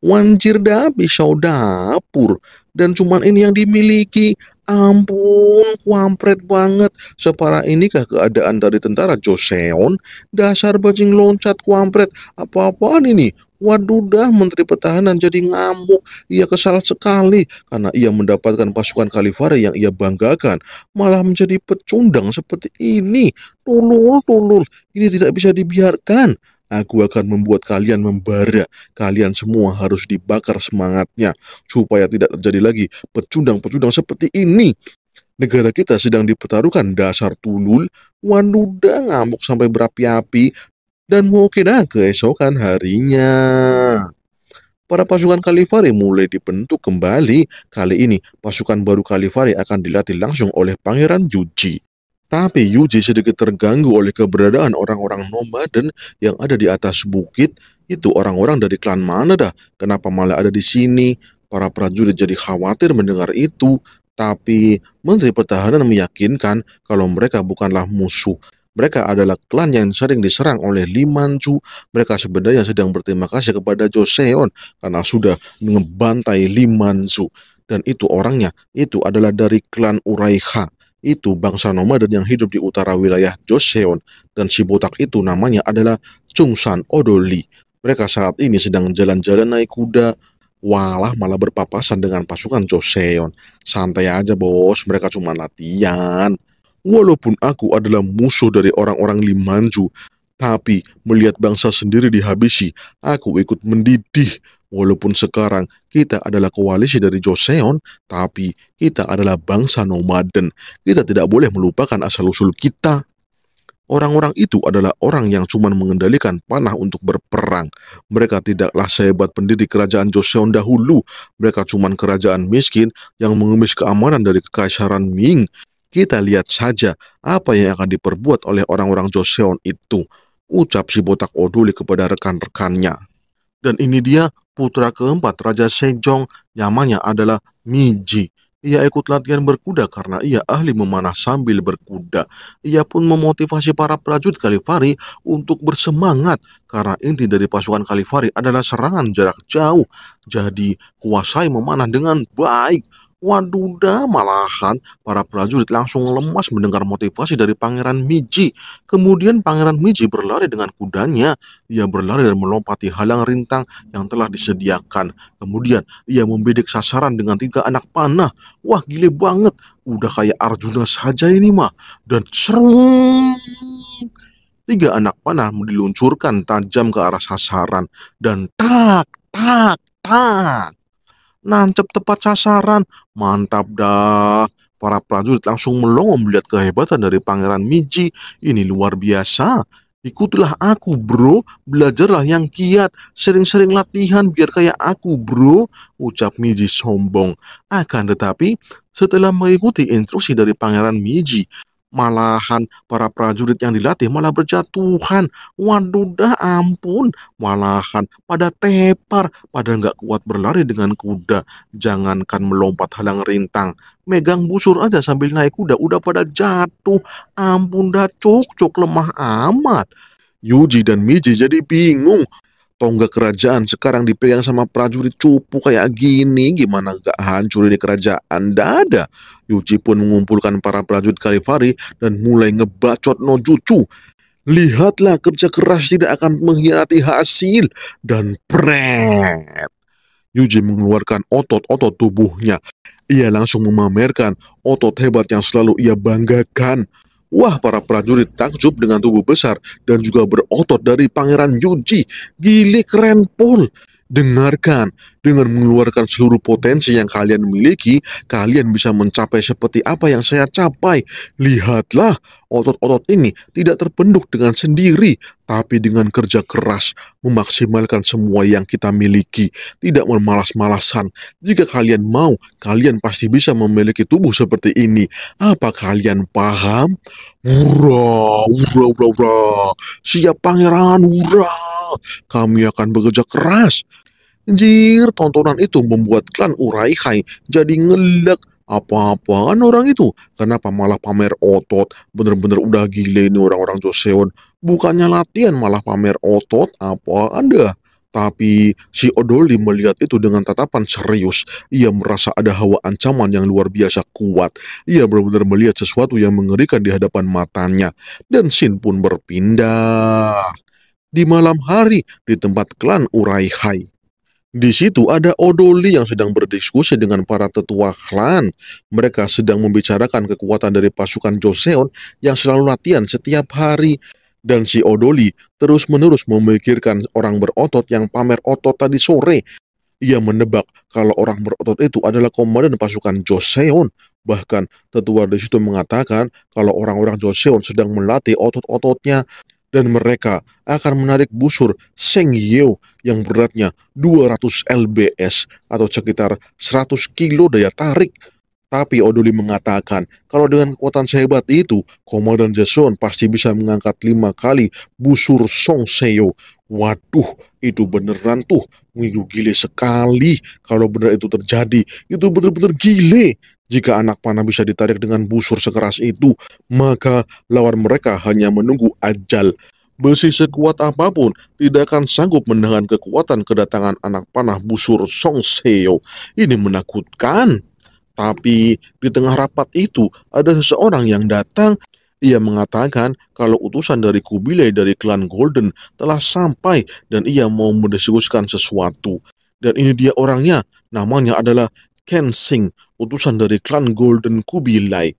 Wanjir dah pisau dapur dan cuman ini yang dimiliki. Ampun, kuampret banget. Separah inikah keadaan dari tentara Joseon? Dasar bajing loncat kuampret. Apa-apaan ini? Waduh dah Menteri Pertahanan jadi ngamuk. Ia kesal sekali karena ia mendapatkan pasukan Kalifare yang ia banggakan. Malah menjadi pecundang seperti ini. Tulul, tulul. Ini tidak bisa dibiarkan. Aku akan membuat kalian membara. Kalian semua harus dibakar semangatnya supaya tidak terjadi lagi pecundang-pecundang seperti ini. Negara kita sedang dipertaruhkan dasar tulul, wanuda ngamuk sampai berapi-api, dan mungkin ah, keesokan harinya. Para pasukan Kalifari mulai dibentuk kembali. Kali ini, pasukan baru Kalifari akan dilatih langsung oleh Pangeran Yuji. Tapi Yuji sedikit terganggu oleh keberadaan orang-orang nomaden yang ada di atas bukit. Itu orang-orang dari klan mana dah? Kenapa malah ada di sini? Para prajurit jadi khawatir mendengar itu. Tapi Menteri Pertahanan meyakinkan kalau mereka bukanlah musuh. Mereka adalah klan yang sering diserang oleh Limanju. Mereka sebenarnya sedang berterima kasih kepada Joseon karena sudah mengebantai Limanju. Dan itu orangnya, itu adalah dari klan Uraiha itu bangsa nomaden yang hidup di utara wilayah Joseon dan si botak itu namanya adalah Chungsan Odoli. Mereka saat ini sedang jalan-jalan naik kuda, walah malah berpapasan dengan pasukan Joseon. Santai aja bos, mereka cuma latihan. Walaupun aku adalah musuh dari orang-orang Limanju, tapi melihat bangsa sendiri dihabisi, aku ikut mendidih. Walaupun sekarang kita adalah koalisi dari Joseon, tapi kita adalah bangsa nomaden. Kita tidak boleh melupakan asal-usul kita. Orang-orang itu adalah orang yang cuma mengendalikan panah untuk berperang. Mereka tidaklah sehebat pendiri kerajaan Joseon dahulu. Mereka cuma kerajaan miskin yang mengemis keamanan dari kekaisaran Ming. Kita lihat saja apa yang akan diperbuat oleh orang-orang Joseon itu. Ucap si botak oduli kepada rekan-rekannya. Dan ini dia putra keempat Raja Sejong, namanya adalah Mi Ji. Ia ikut latihan berkuda karena ia ahli memanah sambil berkuda. Ia pun memotivasi para prajurit Kalifari untuk bersemangat karena inti dari pasukan Kalifari adalah serangan jarak jauh. Jadi, kuasai memanah dengan baik Waduda, malahan para prajurit langsung lemas mendengar motivasi dari Pangeran Miji. Kemudian Pangeran Miji berlari dengan kudanya. Ia berlari dan melompati halang rintang yang telah disediakan. Kemudian ia membidik sasaran dengan tiga anak panah. Wah gile banget, udah kayak Arjuna saja ini mah. Dan serung tiga anak panah diluncurkan tajam ke arah sasaran dan tak tak tak nancep tepat sasaran. Mantap dah. Para prajurit langsung melongo melihat kehebatan dari Pangeran Miji. Ini luar biasa. Ikutilah aku bro, belajarlah yang kiat, sering-sering latihan biar kayak aku bro, ucap Miji sombong. Akan tetapi, setelah mengikuti instruksi dari Pangeran Miji, malahan para prajurit yang dilatih malah berjatuhan. Waduh dah ampun, malahan pada tepar, pada nggak kuat berlari dengan kuda. Jangankan melompat halang rintang, megang busur aja sambil naik kuda udah pada jatuh. Ampun dah cok-cok lemah amat. Yuji dan Miji jadi bingung. Kalau nggak kerajaan sekarang dipegang sama prajurit cupu kayak gini, gimana nggak hancur di kerajaan dada? Yuji pun mengumpulkan para prajurit Kalifari dan mulai ngebacot Nojutsu Lihatlah kerja keras tidak akan mengkhianati hasil dan pret. Yuji mengeluarkan otot-otot tubuhnya. Ia langsung memamerkan otot hebat yang selalu ia banggakan. Wah, para prajurit takjub dengan tubuh besar dan juga berotot dari Pangeran Yuji. Gile keren pol. Dengarkan, dengan mengeluarkan seluruh potensi yang kalian miliki, kalian bisa mencapai seperti apa yang saya capai. Lihatlah, otot-otot ini tidak terpenduk dengan sendiri, tapi dengan kerja keras, memaksimalkan semua yang kita miliki, tidak memalas-malasan. Jika kalian mau, kalian pasti bisa memiliki tubuh seperti ini. Apa kalian paham? Ura, ura, ura, ura. Siap pangeran, ura kami akan bekerja keras. Jir, tontonan itu membuat klan Uraihai jadi ngelak. apa-apaan orang itu. Kenapa malah pamer otot? Bener-bener udah gile ini orang-orang Joseon. Bukannya latihan malah pamer otot, apa anda? Tapi si Odoli melihat itu dengan tatapan serius. Ia merasa ada hawa ancaman yang luar biasa kuat. Ia benar-benar melihat sesuatu yang mengerikan di hadapan matanya. Dan Shin pun berpindah di malam hari di tempat klan Hai. Di situ ada Odoli yang sedang berdiskusi dengan para tetua klan. Mereka sedang membicarakan kekuatan dari pasukan Joseon yang selalu latihan setiap hari. Dan si Odoli terus-menerus memikirkan orang berotot yang pamer otot tadi sore. Ia menebak kalau orang berotot itu adalah komandan pasukan Joseon. Bahkan tetua di situ mengatakan kalau orang-orang Joseon sedang melatih otot-ototnya dan mereka akan menarik busur Seng Yeo yang beratnya 200 lbs atau sekitar 100 kilo daya tarik. Tapi Odoli mengatakan kalau dengan kekuatan sehebat itu, Komandan Jason pasti bisa mengangkat lima kali busur Song Seo. Waduh, itu beneran tuh. ngilu gile sekali kalau benar itu terjadi. Itu bener-bener gile. Jika anak panah bisa ditarik dengan busur sekeras itu, maka lawan mereka hanya menunggu ajal. Besi sekuat apapun tidak akan sanggup menahan kekuatan kedatangan anak panah busur Song Seo. Ini menakutkan. Tapi di tengah rapat itu ada seseorang yang datang. Ia mengatakan kalau utusan dari Kubilai dari klan Golden telah sampai dan ia mau mendiskusikan sesuatu. Dan ini dia orangnya, namanya adalah Ken utusan dari klan Golden Kubilai.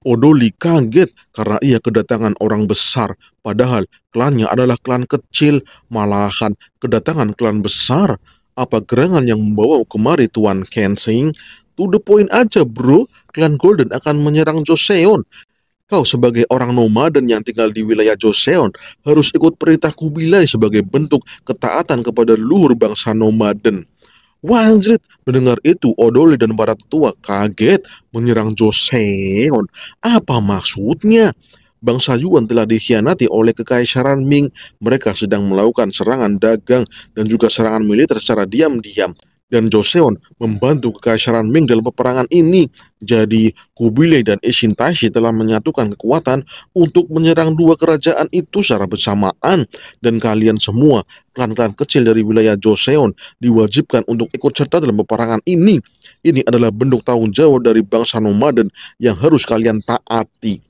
Odoli kaget karena ia kedatangan orang besar, padahal klannya adalah klan kecil, malahan kedatangan klan besar. Apa gerangan yang membawa kemari Tuan Ken To the point aja bro, klan Golden akan menyerang Joseon. Kau sebagai orang nomaden yang tinggal di wilayah Joseon harus ikut perintah Kubilai sebagai bentuk ketaatan kepada luhur bangsa nomaden. Wanjrit, mendengar itu Odoli dan para tua kaget menyerang Joseon. Apa maksudnya? Bangsa Yuan telah dikhianati oleh kekaisaran Ming. Mereka sedang melakukan serangan dagang dan juga serangan militer secara diam-diam dan Joseon membantu kekaisaran Ming dalam peperangan ini. Jadi Kubilai dan Ishin Taishi telah menyatukan kekuatan untuk menyerang dua kerajaan itu secara bersamaan dan kalian semua klan-klan kecil dari wilayah Joseon diwajibkan untuk ikut serta dalam peperangan ini. Ini adalah bentuk tanggung jawab dari bangsa nomaden yang harus kalian taati.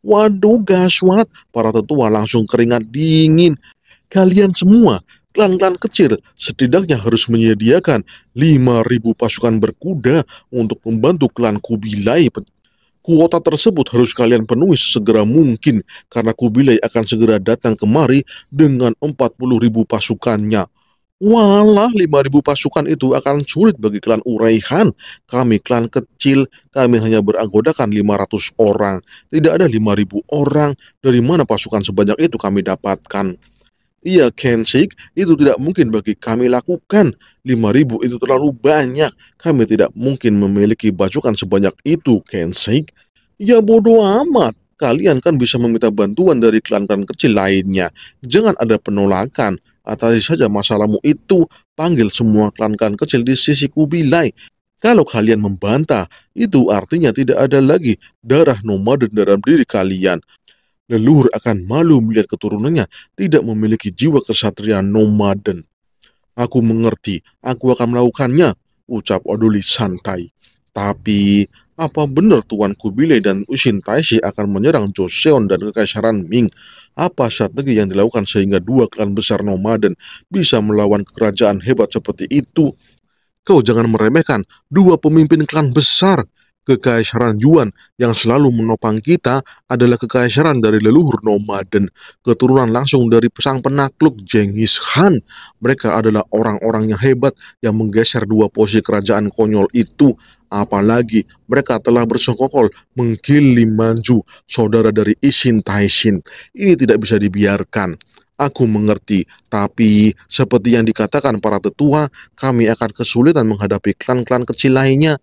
Waduh gaswat, para tetua langsung keringat dingin. Kalian semua Klan-klan kecil setidaknya harus menyediakan 5.000 pasukan berkuda untuk membantu klan Kubilai. Kuota tersebut harus kalian penuhi segera mungkin karena Kubilai akan segera datang kemari dengan 40.000 pasukannya. Walah 5.000 pasukan itu akan sulit bagi klan Uraihan. Kami klan kecil, kami hanya beranggotakan 500 orang. Tidak ada 5.000 orang. Dari mana pasukan sebanyak itu kami dapatkan? Iya Kensik, itu tidak mungkin bagi kami lakukan. 5000 itu terlalu banyak. Kami tidak mungkin memiliki bajukan sebanyak itu, Kensik. Ya bodoh amat. Kalian kan bisa meminta bantuan dari klan-klan kecil lainnya. Jangan ada penolakan. Atasi saja masalahmu itu. Panggil semua klan-klan kecil di sisi Kubilai. Kalau kalian membantah, itu artinya tidak ada lagi darah nomaden dalam diri kalian leluhur akan malu melihat keturunannya tidak memiliki jiwa kesatria nomaden. Aku mengerti, aku akan melakukannya, ucap Oduli santai. Tapi, apa benar Tuan Kubile dan Ushin Taishi akan menyerang Joseon dan kekaisaran Ming? Apa strategi yang dilakukan sehingga dua klan besar nomaden bisa melawan kerajaan hebat seperti itu? Kau jangan meremehkan dua pemimpin klan besar, Kekaisaran Yuan yang selalu menopang kita adalah kekaisaran dari leluhur nomaden, keturunan langsung dari sang penakluk Genghis Khan. Mereka adalah orang-orang yang hebat yang menggeser dua posisi kerajaan konyol itu. Apalagi mereka telah bersokokol menggiling Manju, saudara dari Isin Taishin. Ini tidak bisa dibiarkan aku mengerti. Tapi seperti yang dikatakan para tetua, kami akan kesulitan menghadapi klan-klan kecil lainnya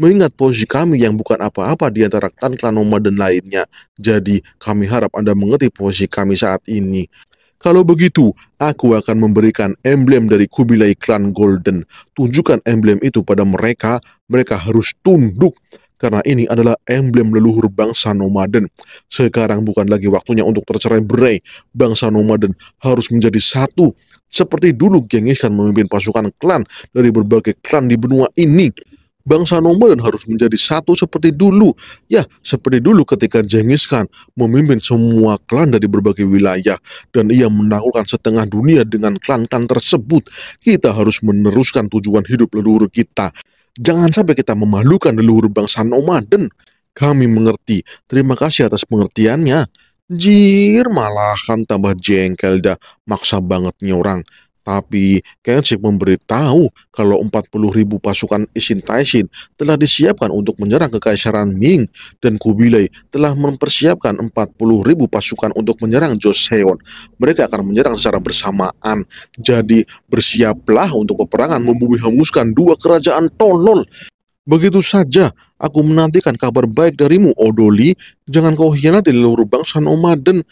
mengingat posisi kami yang bukan apa-apa di antara klan klan dan lainnya. Jadi, kami harap Anda mengerti posisi kami saat ini. Kalau begitu, aku akan memberikan emblem dari Kubilai Klan Golden. Tunjukkan emblem itu pada mereka, mereka harus tunduk karena ini adalah emblem leluhur bangsa nomaden. Sekarang bukan lagi waktunya untuk tercerai berai. Bangsa nomaden harus menjadi satu. Seperti dulu Genghis Khan memimpin pasukan klan dari berbagai klan di benua ini bangsa nomaden harus menjadi satu seperti dulu. Ya, seperti dulu ketika Genghis Khan memimpin semua klan dari berbagai wilayah dan ia menaklukkan setengah dunia dengan klan-klan tersebut. Kita harus meneruskan tujuan hidup leluhur kita. Jangan sampai kita memalukan leluhur bangsa nomaden. Kami mengerti. Terima kasih atas pengertiannya. Jir, malahan tambah jengkel dah. Maksa banget nih orang. Tapi Kensik memberitahu kalau 40 ribu pasukan Isin Taishin telah disiapkan untuk menyerang kekaisaran Ming dan Kubilai telah mempersiapkan 40 ribu pasukan untuk menyerang Joseon. Mereka akan menyerang secara bersamaan. Jadi bersiaplah untuk peperangan membumi hanguskan dua kerajaan tolol. Begitu saja, aku menantikan kabar baik darimu, Odoli. Jangan kau hianati leluhur bangsa nomaden.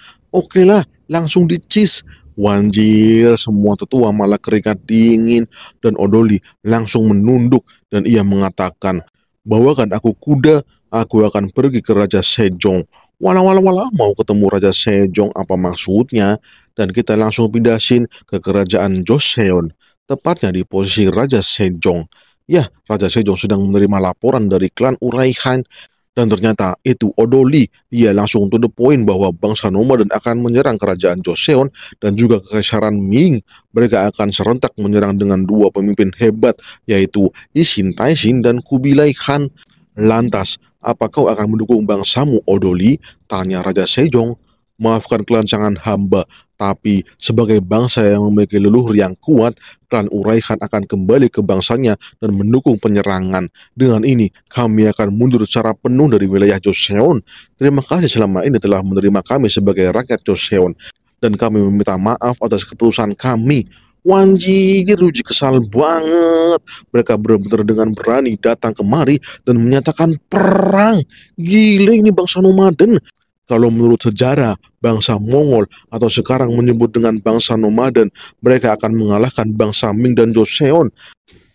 lah, langsung dicis. Wanjir, semua tetua malah keringat dingin dan Odoli langsung menunduk dan ia mengatakan, bawakan aku kuda, aku akan pergi ke Raja Sejong. Wala wala wala mau ketemu Raja Sejong apa maksudnya? Dan kita langsung sin ke kerajaan Joseon, tepatnya di posisi Raja Sejong. Ya, Raja Sejong sedang menerima laporan dari klan Uraihan dan ternyata itu Odoli. Ia langsung to the point bahwa bangsa nomaden akan menyerang kerajaan Joseon dan juga kekaisaran Ming. Mereka akan serentak menyerang dengan dua pemimpin hebat yaitu Isin Taishin dan Kubilai Khan. Lantas, apa kau akan mendukung bangsamu Odoli? Tanya Raja Sejong. Maafkan kelancangan hamba, tapi sebagai bangsa yang memiliki leluhur yang kuat, klan Uraikan akan kembali ke bangsanya dan mendukung penyerangan. Dengan ini, kami akan mundur secara penuh dari wilayah Joseon. Terima kasih selama ini telah menerima kami sebagai rakyat Joseon. Dan kami meminta maaf atas keputusan kami. Wanji Ruji kesal banget. Mereka benar-benar dengan berani datang kemari dan menyatakan perang. Gile ini bangsa nomaden. Kalau menurut sejarah, bangsa Mongol atau sekarang menyebut dengan bangsa nomaden, mereka akan mengalahkan bangsa Ming dan Joseon.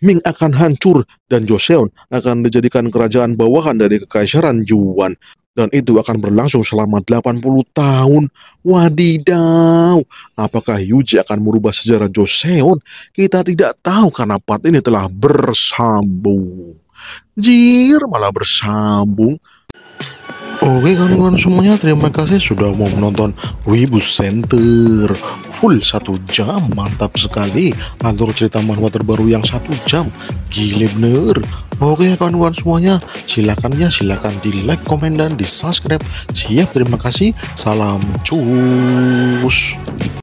Ming akan hancur dan Joseon akan dijadikan kerajaan bawahan dari kekaisaran Yuan. Dan itu akan berlangsung selama 80 tahun. Wadidaw, apakah Yuji akan merubah sejarah Joseon? Kita tidak tahu karena part ini telah bersambung. Jir malah bersambung. Oke kawan-kawan semuanya terima kasih sudah mau menonton Wibu Center Full satu jam mantap sekali Alur cerita manhwa terbaru yang satu jam Gile bener Oke kawan-kawan semuanya silakan ya silakan di like, komen, dan di subscribe Siap terima kasih Salam cus